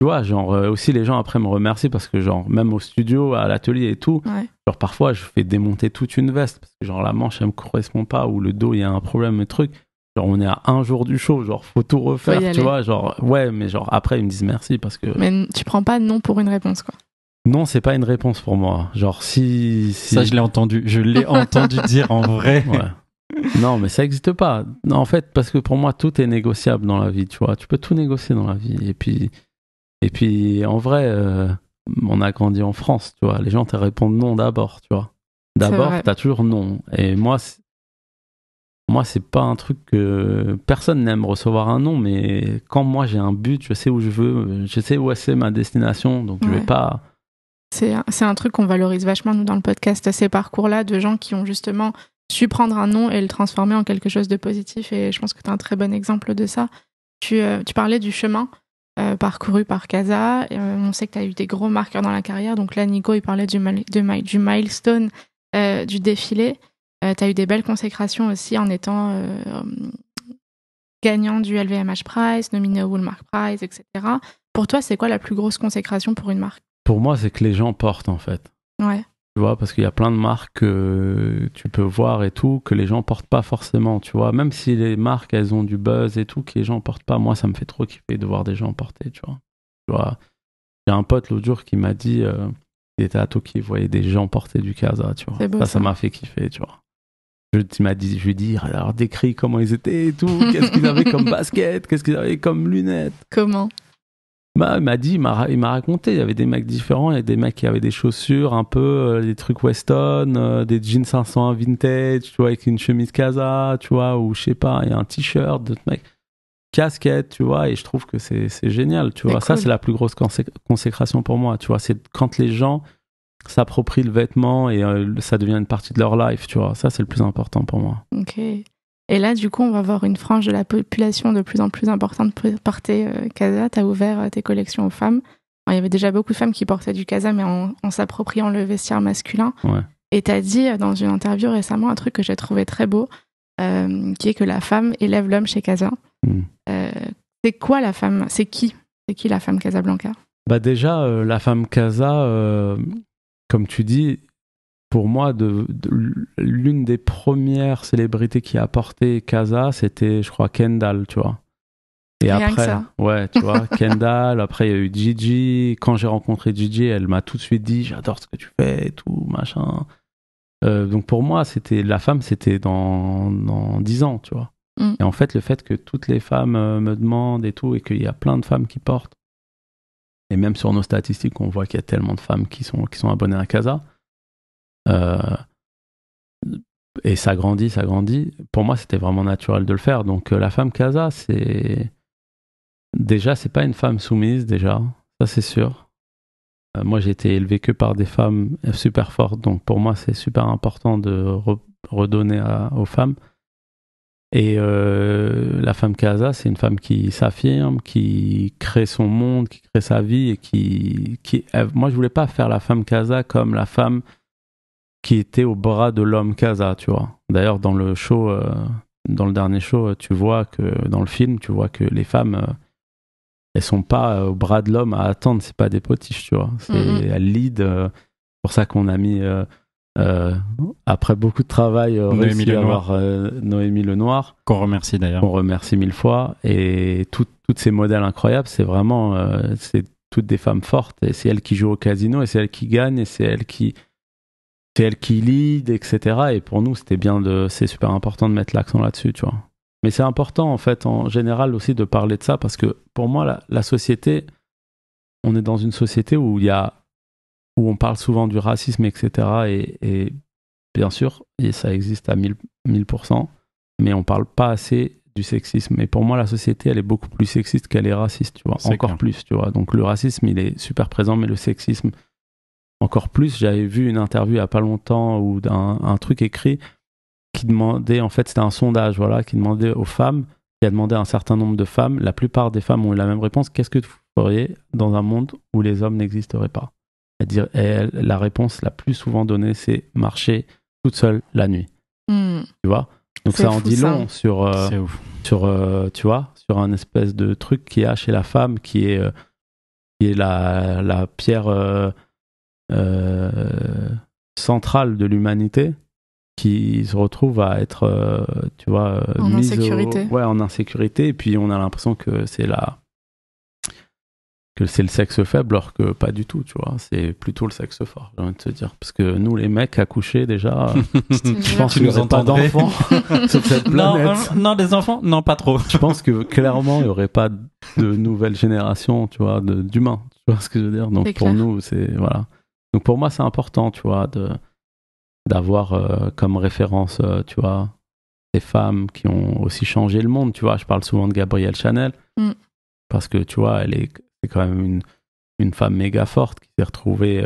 tu vois, genre euh, aussi les gens après me remercient parce que genre même au studio, à l'atelier et tout, genre parfois je fais démonter toute une veste parce que genre la manche elle me correspond pas ou le dos il y a un problème, le truc. Genre, on est à un jour du show, genre, faut tout refaire, tu vois. Genre, ouais, mais genre, après, ils me disent merci parce que. Mais tu prends pas non pour une réponse, quoi. Non, c'est pas une réponse pour moi. Genre, si. Ça, je l'ai entendu. Je l'ai entendu dire en vrai. Ouais. Non, mais ça n'existe pas. Non, en fait, parce que pour moi, tout est négociable dans la vie, tu vois. Tu peux tout négocier dans la vie. Et puis, et puis en vrai, euh, on a grandi en France, tu vois. Les gens te répondent non d'abord, tu vois. D'abord, t'as toujours non. Et moi, moi, c'est pas un truc que personne n'aime recevoir un nom, mais quand moi j'ai un but, je sais où je veux, je sais où c'est ma destination, donc je vais pas. C'est un, truc qu'on valorise vachement, nous, dans le podcast, ces parcours-là de gens qui ont justement su prendre un nom et le transformer en quelque chose de positif. Et je pense que tu as un très bon exemple de ça. Tu, euh, tu parlais du chemin euh, parcouru par Casa. Euh, on sait que tu as eu des gros marqueurs dans la carrière. Donc là, Nico, il parlait du milestone, du défilé. Euh, t'as tu as eu des belles consécrations aussi en étant euh, gagnant du LVMH Prize, nominé au Woolmark Prize, etc. Pour toi, c'est quoi la plus grosse consécration pour une marque Pour moi, c'est que les gens portent en fait. Ouais. Tu vois, parce qu'il y a plein de marques que tu peux voir et tout, que les gens portent pas forcément, tu vois. Même si les marques, elles ont du buzz et tout, que les gens portent pas, moi, ça me fait trop kiffer de voir des gens porter, tu vois. Tu vois, j'ai un pote l'autre jour qui m'a dit, euh, il était à Tokyo, il voyait des gens porter du Casa, tu vois. Beau, ça m'a fait kiffer, tu vois. Je, dit, je lui dire. alors décris comment ils étaient et tout, qu'est-ce qu'ils avaient comme basket, qu'est-ce qu'ils avaient comme lunettes. Comment M'a, bah, il m'a dit, il m'a raconté, il y avait des mecs différents, il y avait des mecs qui avaient des chaussures un peu, euh, des trucs western, euh, des jeans 501 vintage, tu vois, avec une chemise Casa, tu vois, ou je sais pas, il un t-shirt, d'autres mec, casquette, tu vois, et je trouve que c'est génial, tu vois. Ça, c'est la plus grosse consécration pour moi, tu vois, c'est quand les gens s'approprient le vêtement et euh, ça devient une partie de leur life, tu vois. Ça, c'est le plus important pour moi. Ok. Et là, du coup, on va voir une frange de la population de plus en plus importante porter euh, casa. Tu as ouvert euh, tes collections aux femmes. il y avait déjà beaucoup de femmes qui portaient du casa, mais en, s'appropriant le vestiaire masculin. Et tu as dit dans une interview récemment un truc que j'ai trouvé très beau, qui est que la femme élève l'homme chez casa. Hmm. c'est quoi la femme C'est qui C'est qui la femme Casablanca bah déjà, la femme Casa, comme tu dis, pour moi, l'une des premières célébrités qui a porté Casa, c'était, je crois, Kendall, tu vois. Et après, ouais, tu vois, Kendall, après il y a eu Gigi. Quand j'ai rencontré Gigi, elle m'a tout de suite dit j'adore ce que tu fais et tout, machin. Euh, donc pour moi, c'était la femme, c'était dans, dans 10 ans, tu vois. Mm. Et en fait, le fait que toutes les femmes euh, me demandent et tout, et qu'il y a plein de femmes qui portent, et même sur nos statistiques, on voit qu'il y a tellement de femmes qui sont, qui sont abonnées à Casa. Euh, et ça grandit, ça grandit. Pour moi, c'était vraiment naturel de le faire. Donc euh, la femme Casa, c'est déjà, c'est pas une femme soumise déjà, ça c'est sûr. Euh, moi, j'ai été élevé que par des femmes super fortes, donc pour moi, c'est super important de redonner aux femmes. Et euh, la femme Casa, c'est une femme qui s'affirme, qui crée son monde, qui crée sa vie et qui, qui moi je voulais pas faire la femme Casa comme la femme qui était au bras de l'homme Casa, tu vois. D'ailleurs dans le show, euh, dans le dernier show, euh, tu vois que dans le film, tu vois que les femmes, elles sont pas au bras de l'homme à attendre, c'est pas des potiches, tu vois. C'est, mm-hmm. lead. pour ça qu'on a mis euh, après beaucoup de travail, euh, Noémie euh, Noémie Lenoir. Qu'on remercie d'ailleurs. On remercie mille fois. Et toutes ces modèles incroyables, c'est vraiment, c'est toutes des femmes fortes. Et c'est elles qui jouent au casino, et c'est elles qui gagnent, et c'est elles qui, c'est qui lead, etc. Et pour nous, c'était bien de, c'est super important de mettre l'accent là-dessus, tu vois. Mais c'est important, en fait, en général aussi de parler de ça, parce que pour moi, la société, on est dans une société où il y a où on parle souvent du racisme, etc. Et, bien sûr, ça existe à 1000%, mais on parle pas assez du sexisme. Et pour moi, la société, elle est beaucoup plus sexiste qu'elle est raciste, tu vois. Encore plus, tu vois. Donc le racisme, il est super présent, mais le sexisme, encore plus. J'avais vu une interview il n'y a pas longtemps ou un truc écrit qui demandait, en fait, c'était un sondage, voilà, qui demandait aux femmes, qui a demandé à un certain nombre de femmes, la plupart des femmes ont eu la même réponse, qu'est-ce que vous feriez dans un monde où les hommes n'existeraient pas dire, eh, la réponse la plus souvent donnée, c'est marcher toute seule la nuit. Hmm. Tu vois Donc ça en dit long sur, euh, sur euh, tu vois, sur un espèce de truc qui y a chez la femme qui est, euh, qui est la, pierre centrale de l'humanité qui se retrouve à être, tu vois, en insécurité. ouais, en insécurité. Et puis on a l'impression que c'est la que c'est le sexe faible, alors que pas du tout, tu vois. C'est plutôt le sexe fort, j'ai envie de te dire. Parce que nous, les mecs, accouchés, déjà, je pense qu'ils n'auraient pas d'enfants sur cette planète. Euh, non, des enfants, non, pas trop. je pense que clairement, il n'y aurait pas de nouvelle génération, tu vois, d'humains. Tu vois ce que je veux dire Donc pour nous, c'est. Voilà. Donc pour moi, c'est important, tu vois, de d'avoir euh, comme référence, euh, tu vois, des femmes qui ont aussi changé le monde, tu vois. Je parle souvent de Gabrielle Chanel. Mm. Parce que tu vois, elle est c'est quand même une, une, femme méga forte euh, qui s'est retrouvée,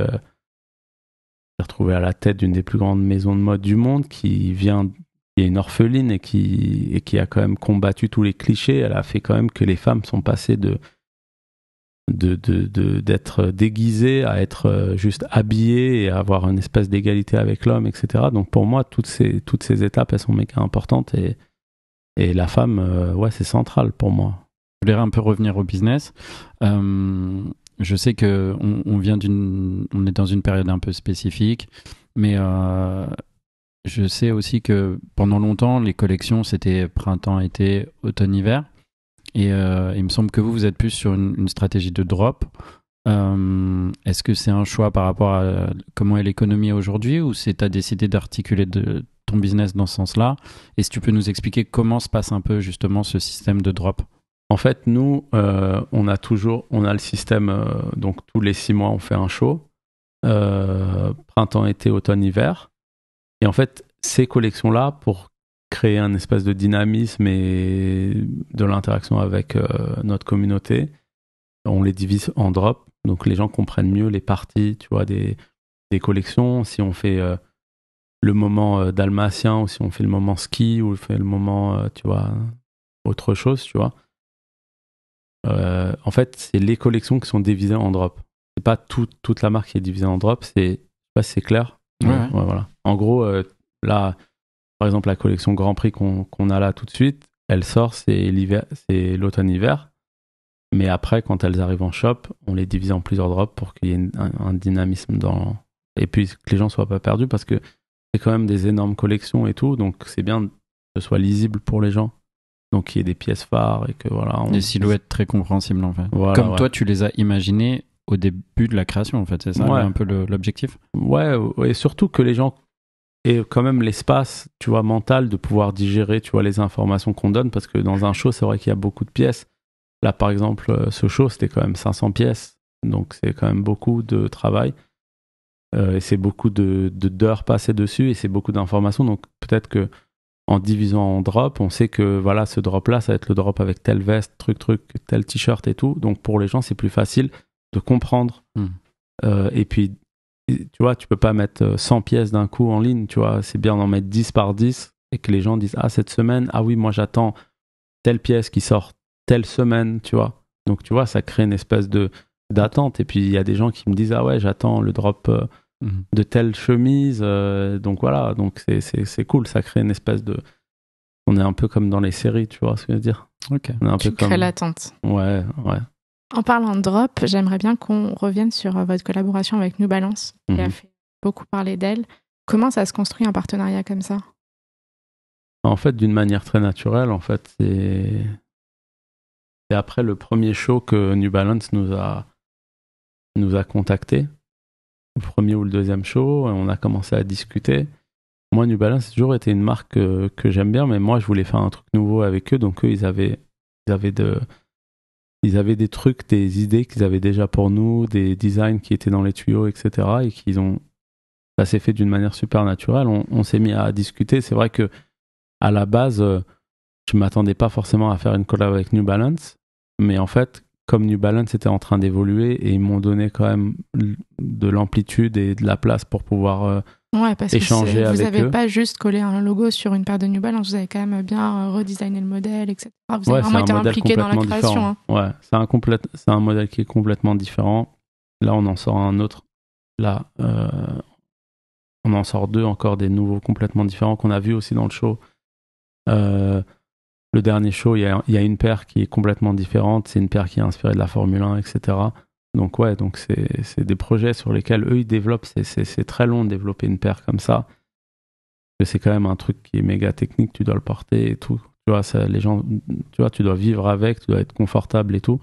à la tête d'une des plus grandes maisons de mode du monde, qui vient, qui est une orpheline et qui, et qui a quand même combattu tous les clichés. Elle a fait quand même que les femmes sont passées de d'être de, de, déguisées à être euh, juste habillées et avoir une espèce d'égalité avec l'homme, etc. Donc pour moi, toutes ces, toutes ces étapes, elles sont méga importantes et, et la femme, euh, ouais, c'est central pour moi. Je voulais un peu revenir au business. Euh, je sais que on, vient d'une, on est dans une période un peu spécifique, mais euh, je sais aussi que pendant longtemps, les collections c'était printemps, été, automne, hiver. Et euh, il me semble que vous, vous êtes plus sur une, stratégie de drop. Est-ce que c'est un choix par rapport à comment est l'économie aujourd'hui ou c'est tu as décidé d'articuler ton business dans ce sens-là Et si tu peux nous expliquer comment se passe un peu justement ce système de drop en fait, nous, euh, on a toujours, on a le système, euh, donc tous les six mois, on fait un show, euh, printemps, été, automne, hiver. Et en fait, ces collections-là, pour créer un espèce de dynamisme et de l'interaction avec notre communauté, on les divise en drops, donc les gens comprennent mieux les parties, tu vois, des, collections. Si on fait le moment dalmatien, ou si on fait le moment ski, ou on fait le moment, tu vois, autre chose, tu vois euh, en fait, c'est les collections qui sont divisées en drop. C'est pas toute la marque qui est divisée en drop, c'est, pas c'est clair. En gros, euh, là, par exemple, la collection Grand Prix qu'on, a là tout de suite, elle sort, c'est, l'hiver, c'est l'automne-hiver. Mais après, quand elles arrivent en shop, on les divise en plusieurs drops pour qu'il y ait un, dynamisme dans. Et puis que les gens soient pas perdus parce que c'est quand même des énormes collections et tout, donc c'est bien que ce soit lisible pour les gens donc il y ait des pièces phares et que voilà. Des silhouettes très compréhensibles en fait. Comme toi, tu les as imaginées au début de la création en fait, c'est ça un peu l'objectif ouais, et surtout que les gens aient quand même l'espace, tu vois, mental de pouvoir digérer, tu vois, les informations qu'on donne parce que dans un show, c'est vrai qu'il y a beaucoup de pièces. Là, par exemple, euh, ce show, c'était quand même 500 pièces, donc c'est quand même beaucoup de travail. Euh, et c'est beaucoup de d'heures passées dessus et c'est beaucoup d'informations. Donc peut-être que en divisant en drop, on sait que voilà, ce drop là, ça va être le drop avec telle veste, truc, truc, tel t-shirt et tout. Donc pour les gens, c'est plus facile de comprendre. Hmm. Euh, et puis, tu vois, tu peux pas mettre 100 euh, pièces d'un coup en ligne, tu vois. C'est bien d'en mettre 10 par 10 et que les gens disent Ah, cette semaine, ah oui, moi j'attends telle pièce qui sort telle semaine, tu vois. Donc tu vois, ça crée une espèce de d'attente. Et puis il y a des gens qui me disent Ah ouais, j'attends le drop. Euh, Mhm. de telles chemises. Euh, donc voilà, donc c'est cool, ça crée une espèce de. On est un peu comme dans les séries, tu vois ce que je veux dire Ok. tu crées l'attente. Ouais, ouais. En parlant de drop, j'aimerais bien qu'on revienne sur euh, votre collaboration avec New Balance, qui a mhm. fait beaucoup parler d'elle. Comment ça se construit un partenariat comme ça En fait, d'une manière très naturelle, en fait, c'est après le premier show que New Balance nous a, nous a contacté le premier ou le deuxième show, on a commencé à discuter. Moi, New Balance, c'est toujours été une marque euh, que, j'aime bien, mais moi, je voulais faire un truc nouveau avec eux. Donc, eux, ils avaient, ils avaient, de, ils avaient des trucs, des idées qu'ils avaient déjà pour nous, des designs qui étaient dans les tuyaux, etc. Et qu'ils ont. Ça s'est fait d'une manière super naturelle. On, s'est mis à discuter. C'est vrai que à la base, euh, je ne m'attendais pas forcément à faire une collab avec New Balance. Mais en fait, comme New Balance était en train d'évoluer et ils m'ont donné quand même de l'amplitude et de la place pour pouvoir euh, échanger avec vous eux. Vous n'avez pas juste collé un logo sur une paire de New Balance, vous avez quand même bien euh, redesigné le modèle, etc. Vous avez vraiment été impliqué dans la création. Hein. Ouais, c'est un, modèle qui est complètement différent. Là, on en sort un autre. Là, euh, on en sort deux encore, des nouveaux complètement différents qu'on a vu aussi dans le show le dernier show, il y a, une paire qui est complètement différente. C'est une paire qui est inspirée de la Formule 1, etc. Donc, ouais, donc c'est des projets sur lesquels eux, ils développent. C'est très long de développer une paire comme ça. C'est quand même un truc qui est méga technique. Tu dois le porter et tout. Tu vois, les gens, tu vois, tu dois vivre avec, tu dois être confortable et tout.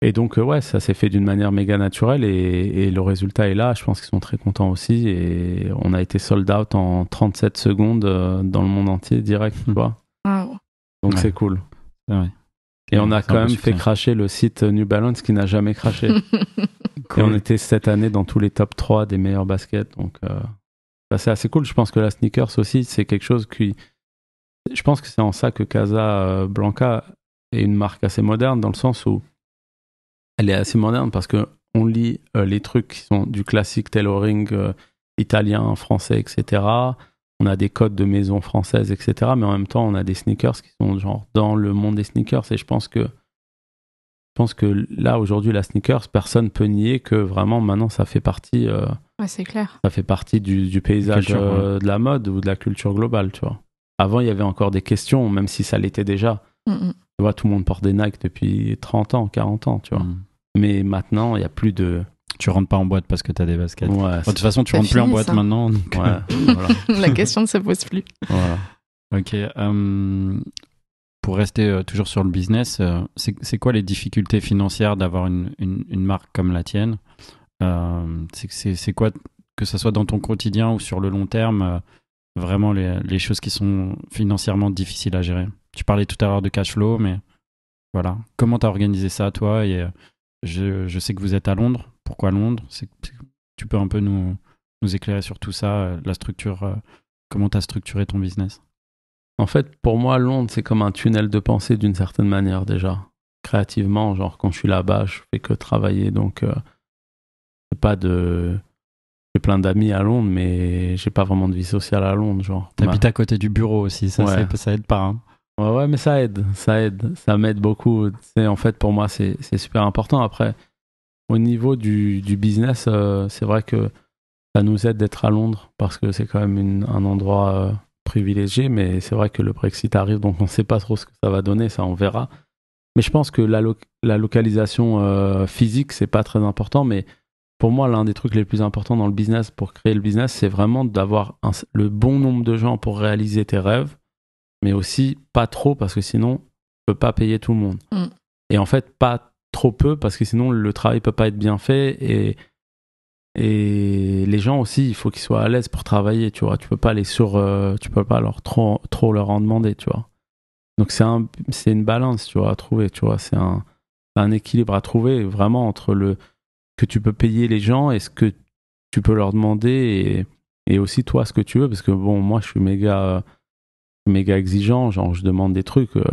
Et donc, euh, ouais, ça s'est fait d'une manière méga naturelle et, et, le résultat est là. Je pense qu'ils sont très contents aussi. Et on a été sold out en 37 secondes euh, dans le monde entier direct, hmm. tu vois. Donc c'est cool. Et on a quand même fait cracher le site New Balance qui n'a jamais craché. Et on était cette année dans tous les top 3 des meilleurs baskets. Donc euh, bah, c'est assez cool. Je pense que la sneakers aussi, c'est quelque chose qui. Je pense que c'est en ça que Casa euh, Blanca est une marque assez moderne dans le sens où elle est assez moderne parce que on lit euh, les trucs qui sont du classique tailoring italien, français, etc on a des codes de maisons françaises, etc. Mais en même temps, on a des sneakers qui sont genre dans le monde des sneakers. Et je pense que, je pense que là, aujourd'hui, la sneakers, personne peut nier que vraiment maintenant, ça fait partie. Euh, c'est clair. Ça fait partie du, paysage euh, de la mode ou de la culture globale, tu vois. Avant, il y avait encore des questions, même si ça l'était déjà. Mm, mm. Tu vois, tout le monde porte des Nike depuis 30 ans, 40 ans, tu vois. Mm. Mais maintenant, il n'y a plus de. Tu rentres pas en boîte parce que tu as des baskets. de toute façon, tu rentres plus en boîte maintenant. Euh, la question ne se pose plus. Ok. Euh, pour rester euh, toujours sur le business, c'est quoi les difficultés financières d'avoir une, marque comme la tienne C'est quoi, que ce soit dans ton quotidien ou sur le long terme, vraiment les, choses qui sont financièrement difficiles à gérer Tu parlais tout à l'heure de cash flow, mais voilà. Comment tu as organisé ça, toi et, je sais que vous êtes à Londres, pourquoi Londres Tu peux un peu nous, éclairer sur tout ça, euh, la structure, euh, comment tu as structuré ton business En fait, pour moi, Londres, c'est comme un tunnel de pensée d'une certaine manière déjà. Créativement, genre quand je suis là-bas, je fais que travailler, donc euh, pas de j'ai plein d'amis à Londres, mais j'ai pas vraiment de vie sociale à Londres, genre. T'habites à côté du bureau aussi, ça, aide pas. Hein. Ouais, mais ça aide, ça aide, ça m'aide beaucoup. C'est en fait pour moi c'est super important. Après, au niveau du, business, euh, c'est vrai que ça nous aide d'être à Londres parce que c'est quand même un endroit euh, privilégié, mais c'est vrai que le Brexit arrive, donc on ne sait pas trop ce que ça va donner, ça on verra. Mais je pense que la, localisation euh, physique, c'est pas très important, mais pour moi, l'un des trucs les plus importants dans le business, pour créer le business, c'est vraiment d'avoir le bon nombre de gens pour réaliser tes rêves, mais aussi pas trop, parce que sinon, tu peux pas payer tout le monde. Mm. Et en fait, pas trop peu parce que sinon le travail peut pas être bien fait et et les gens aussi il faut qu'ils soient à l'aise pour travailler tu vois tu peux pas les sur euh, tu peux pas leur trop trop leur en demander tu vois donc c'est un, c'est une balance tu vois à trouver tu vois c'est un un équilibre à trouver vraiment entre le que tu peux payer les gens et ce que tu peux leur demander et, et aussi toi ce que tu veux parce que bon moi je suis méga méga exigeant genre je demande des trucs euh,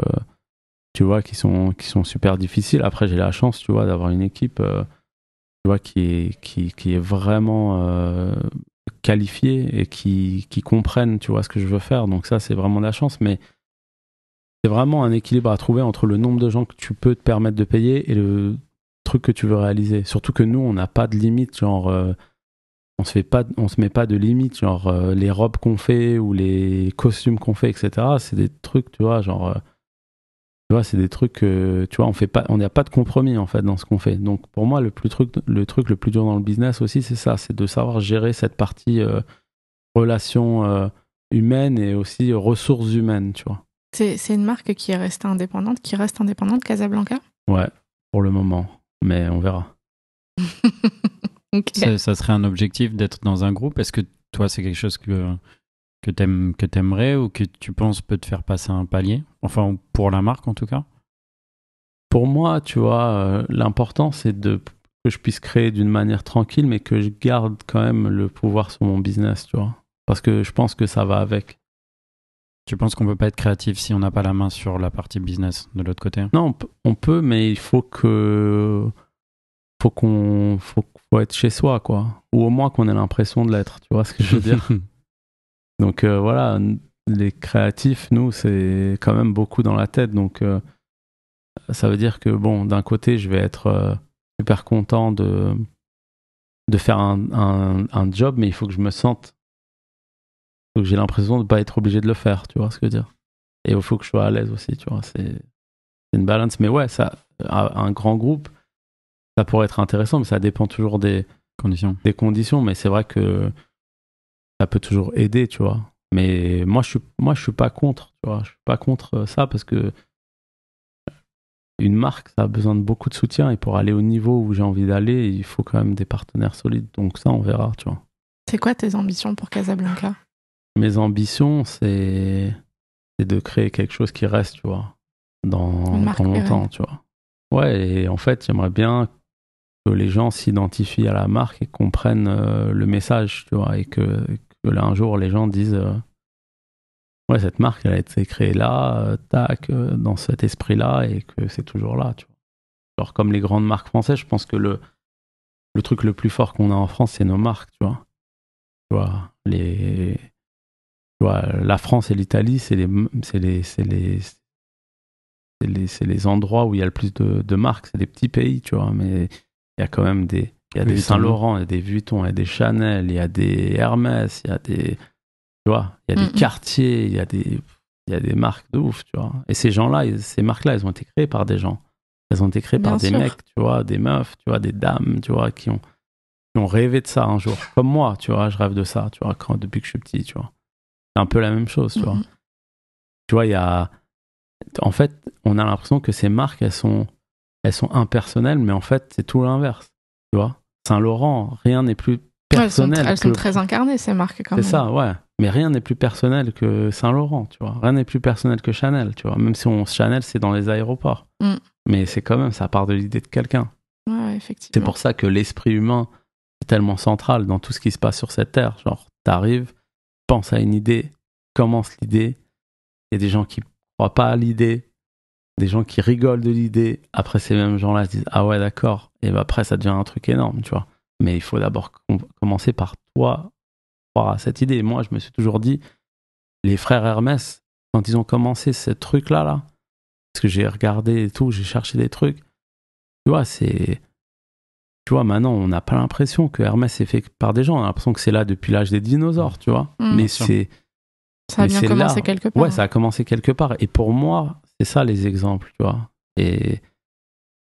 tu vois, qui sont, qui sont super difficiles. Après, j'ai la chance, tu vois, d'avoir une équipe, euh, tu vois, qui est, qui, qui est vraiment euh, qualifiée et qui, qui comprennent, tu vois, ce que je veux faire. Donc ça, c'est vraiment de la chance. Mais c'est vraiment un équilibre à trouver entre le nombre de gens que tu peux te permettre de payer et le truc que tu veux réaliser. Surtout que nous, on n'a pas de limite, genre... Euh, on se fait pas, on se met pas de limite, genre les robes qu'on fait ou les costumes qu'on fait, etc. C'est des trucs, tu vois, genre tu vois, c'est des trucs, euh, tu vois, on fait pas, on n'a pas de compromis en fait dans ce qu'on fait. Donc pour moi, le plus truc, le truc le plus dur dans le business aussi, c'est ça, c'est de savoir gérer cette partie relations euh, relation euh, humaine et aussi ressources humaines, tu vois. C'est une marque qui est restée indépendante, qui reste indépendante, Casablanca. Ouais, pour le moment, mais on verra. ça, ça serait un objectif d'être dans un groupe. Est-ce que toi, c'est quelque chose que que t'aimes que t'aimerais ou que tu penses peut te faire passer un palier Enfin, pour la marque en tout cas. Pour moi, tu vois, euh, l'important c'est de que je puisse créer d'une manière tranquille, mais que je garde quand même le pouvoir sur mon business, tu vois. Parce que je pense que ça va avec. Tu penses qu'on peut pas être créatif si on n'a pas la main sur la partie business de l'autre côté Non, on peut, mais il faut que faut qu'on faut, être chez soi, quoi. Ou au moins qu'on ait l'impression de l'être, tu vois ce que je veux dire Donc euh, voilà, les créatifs, nous, c'est quand même beaucoup dans la tête. Donc euh, ça veut dire que, bon, d'un côté, je vais être super euh, content de, de faire un, un, job, mais il faut que je me sente. Donc j'ai l'impression de ne pas être obligé de le faire, tu vois ce que je veux dire. Et il faut que je sois à l'aise aussi, tu vois. C'est une balance. Mais ouais, ça, un grand groupe, ça pourrait être intéressant, mais ça dépend toujours des conditions. Des conditions, mais c'est vrai que ça peut toujours aider, tu vois. Mais moi, je suis, moi, je suis pas contre, tu vois. Je suis pas contre euh, ça parce que euh, une marque, ça a besoin de beaucoup de soutien et pour aller au niveau où j'ai envie d'aller, il faut quand même des partenaires solides. Donc ça, on verra, tu vois. C'est quoi tes ambitions pour Casablanca Mes ambitions, c'est de créer quelque chose qui reste, tu vois, dans, dans longtemps, tu vois. Ouais, et en fait, j'aimerais bien que les gens s'identifient à la marque et comprennent euh, le message, tu vois, et que, là, un jour, les gens disent euh, Ouais, cette marque, elle a été créée là, euh, tac, euh, dans cet esprit-là, et que c'est toujours là. Tu vois. Genre, comme les grandes marques françaises, je pense que le, le truc le plus fort qu'on a en France, c'est nos marques, tu vois. Tu vois, les, tu vois la France et l'Italie, c'est les, c'est les, les, les, les endroits où il y a le plus de, de marques. C'est des petits pays, tu vois, mais il y a quand même des il y a des Saint-Laurent, il y a des Vuitton, il y a des Chanel, il y a des Hermès, il y a des. Tu vois, il y a des quartiers, il y a des, il y a des marques de ouf, tu vois. Et ces gens-là, ces marques-là, elles ont été créées par des gens. Elles ont été créées par des mecs, tu vois, des meufs, tu vois, des dames, tu vois, qui ont, qui ont rêvé de ça un jour. Comme moi, tu vois, je rêve de ça, tu vois, quand, depuis que je suis petit, tu vois. C'est un peu la même chose, tu vois. Tu vois, il y a. En fait, on a l'impression que ces marques, elles sont, elles sont impersonnelles, mais en fait, c'est tout l'inverse, tu vois. Saint-Laurent, rien n'est plus personnel. Elles sont, très incarnées, ces marques, quand même. C'est ça, ouais. Mais rien n'est plus personnel que Saint-Laurent, tu vois. Rien n'est plus personnel que Chanel, tu vois. Même si on Chanel, c'est dans les aéroports. Mm. Mais c'est quand même, ça part de l'idée de quelqu'un. Ouais, effectivement. C'est pour ça que l'esprit humain est tellement central dans tout ce qui se passe sur cette terre. Genre, t'arrives, pense à une idée, commence l'idée. Il y a des gens qui croient pas à l'idée, des gens qui rigolent de l'idée, après ces mêmes gens-là se disent ah ouais d'accord, et bah, après ça devient un truc énorme, tu vois. Mais il faut d'abord commencer par toi, croire à cette idée. moi, je me suis toujours dit, les frères Hermès, quand ils ont commencé ce truc-là, là, parce que j'ai regardé et tout, j'ai cherché des trucs, tu vois, c'est... Tu vois, maintenant, on n'a pas l'impression que Hermès est fait par des gens, on a l'impression que c'est là depuis l'âge des dinosaures, tu vois. Mm. mais c'est... Ça a bien commencé quelque part. Ouais, ça a commencé quelque part. Et pour moi, c'est ça les exemples, tu vois. Et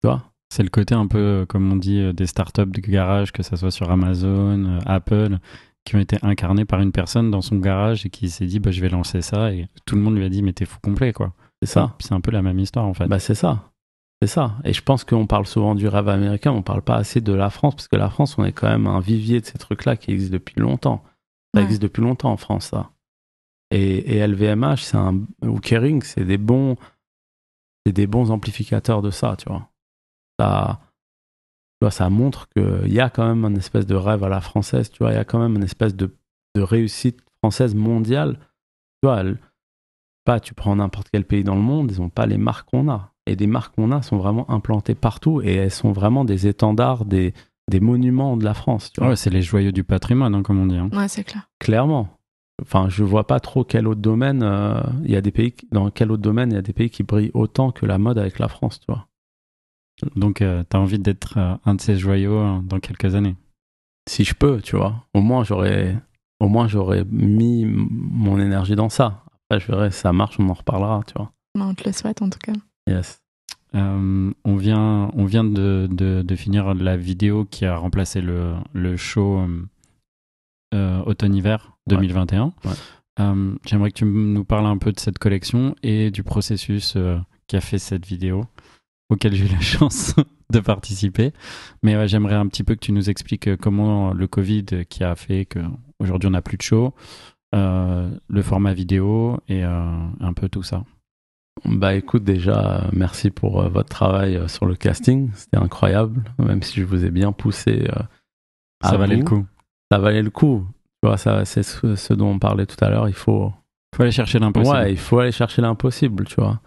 tu vois. C'est le côté un peu, euh, comme on dit, euh, des startups de garage, que ce soit sur Amazon, euh, Apple, qui ont été incarnés par une personne dans son garage et qui s'est dit, bah, je vais lancer ça. Et tout le monde lui a dit, mais t'es fou complet, quoi. C'est ça. C'est un peu la même histoire, en fait. Bah, c'est ça. C'est ça. Et je pense qu'on parle souvent du rêve américain, on ne parle pas assez de la France, parce que la France, on est quand même un vivier de ces trucs-là qui existent depuis longtemps. Ça existe depuis longtemps en France, ça. Et, et LVMH, c'est un, ou Kering, c'est des bons c'est des bons amplificateurs de ça, tu vois. Ça, tu ça montre qu'il y a quand même un espèce de rêve à la française, tu vois, il y a quand même une espèce de, réussite française mondiale. Tu vois, pas, tu prends n'importe quel pays dans le monde, ils n'ont pas les marques qu'on a. Et des marques qu'on a sont vraiment implantées partout et elles sont vraiment des étendards, des, monuments de la France. Tu c'est les joyeux du patrimoine, hein, comme on dit. Hein. Ouais, c'est clair. Clairement. Enfin, je vois pas trop quel autre domaine euh, il y a des pays dans quel autre domaine il y a des pays qui brillent autant que la mode avec la France, tu Donc, euh, tu as envie d'être euh, un de ces joyaux dans quelques années. Si je peux, tu vois. Au moins, j'aurais, au moins, j'aurais mis mon énergie dans ça. Après, je verrai si ça marche, on en reparlera, tu vois. Non, on te le souhaite en tout cas. Yes. on vient, on vient de, de, finir la vidéo qui a remplacé le, le show automne-hiver 2021. Euh, j'aimerais que tu nous parles un peu de cette collection et du processus euh, qui a fait cette vidéo, auquel j'ai eu la chance de participer. Mais j'aimerais un petit peu que tu nous expliques euh, comment le Covid qui a fait qu'aujourd'hui on n'a plus de show, le format vidéo et un peu tout ça. Bah écoute, déjà, merci pour votre travail sur le casting. C'était incroyable, même si je vous ai bien poussé. ça valait le coup. Ça valait le coup vois, ça, c'est ce, dont on parlait tout à l'heure. Il faut... aller chercher l'impossible. Ouais, il faut aller chercher l'impossible, tu vois.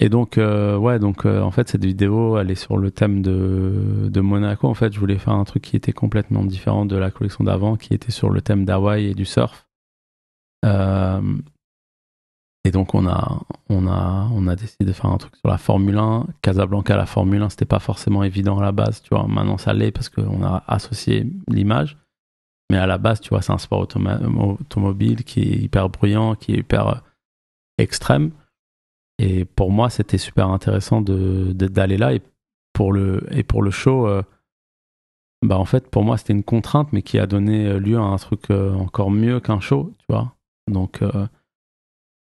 Et donc, euh, ouais, donc euh, en fait, cette vidéo, elle est sur le thème de, Monaco. En fait, je voulais faire un truc qui était complètement différent de la collection d'avant, qui était sur le thème d'Hawaï et du surf. Euh, et donc, on a, on, a, on a décidé de faire un truc sur la Formule 1. Casablanca, la Formule 1, c'était pas forcément évident à la base, tu vois. Maintenant, ça l'est parce qu'on a associé l'image. Mais à la base, tu vois, c'est un sport automobile qui est hyper bruyant, qui est hyper euh, extrême. Et pour moi, c'était super intéressant d'aller là. Et pour le, et pour le show, euh, bah en fait, pour moi, c'était une contrainte, mais qui a donné euh, lieu à un truc encore mieux qu'un show, tu vois. Donc,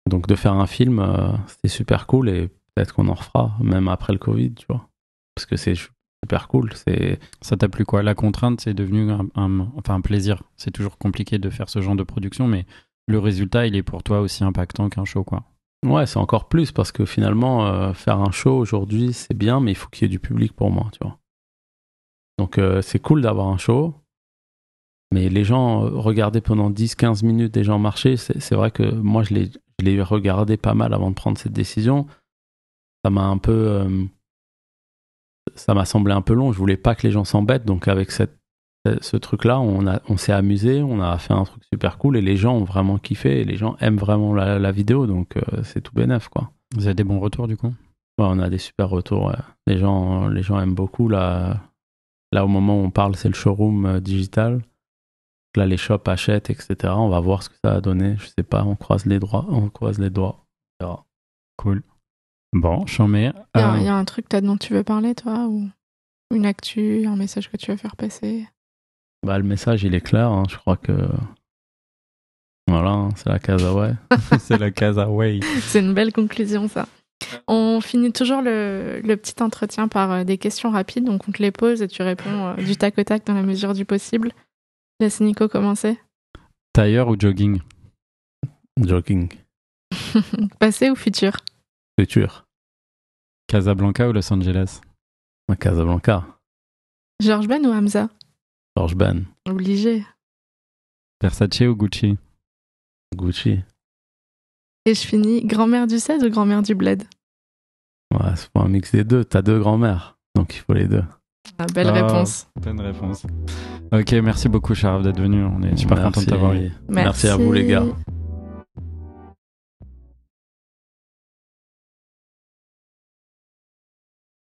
donc de faire un film, c'était super cool et peut-être qu'on en refera, même après le Covid, tu vois. Parce que c'est super cool. C'est ça t'a plu quoi La contrainte, c'est devenu un, enfin un plaisir. C'est toujours compliqué de faire ce genre de production, mais le résultat, il est pour toi aussi impactant qu'un show quoi. Ouais, c'est encore plus parce que finalement, euh, faire un show aujourd'hui, c'est bien, mais il faut qu'il y ait du public pour moi, tu vois. Donc euh, c'est cool d'avoir un show, mais les gens euh, regarder pendant 10-15 minutes des gens marcher, c'est vrai que moi je l'ai regardé pas mal avant de prendre cette décision. Ça m'a un peu ça m'a semblé un peu long. Je voulais pas que les gens s'embêtent. Donc, avec ce truc-là, on, on s'est amusé, on a fait un truc super cool et les gens ont vraiment kiffé. Et les gens aiment vraiment la, vidéo. Donc, euh, c'est tout bénef, quoi. Vous avez des bons retours, du coup On a des super retours. Les, gens, les gens aiment beaucoup. Là, là, au moment où on parle, c'est le showroom euh, digital. Là, les shops achètent, etc. On va voir ce que ça a donné. Je sais pas, on croise les doigts On croise les doigts. Cool. Bon, j'en euh, Il y, a un truc dont tu veux parler, toi ou Une actu, un message que tu veux faire passer bah, Le message, il est clair. Hein, je crois que. Voilà, hein, c'est la Casaway. c'est la Casaway. c'est une belle conclusion, ça. On finit toujours le, le, petit entretien par euh, des questions rapides. Donc, on te les pose et tu réponds euh, du tac au tac dans la mesure du possible. Laisse Nico commencer. Tailleur ou jogging Jogging. Passé ou futur Casablanca ou Los Angeles Casablanca. George Ben ou Hamza George Ben Obligé. Versace ou Gucci Gucci. Et je finis grand-mère du 16 ou grand-mère du bled Ouais, c'est pas un mix des deux. T'as deux grand-mères, donc il faut les deux. Ah, belle oh, réponse. Bonne réponse. Ok, merci beaucoup, Sharaf, d'être venu. On est super content de t'avoir eu. merci à vous, les gars.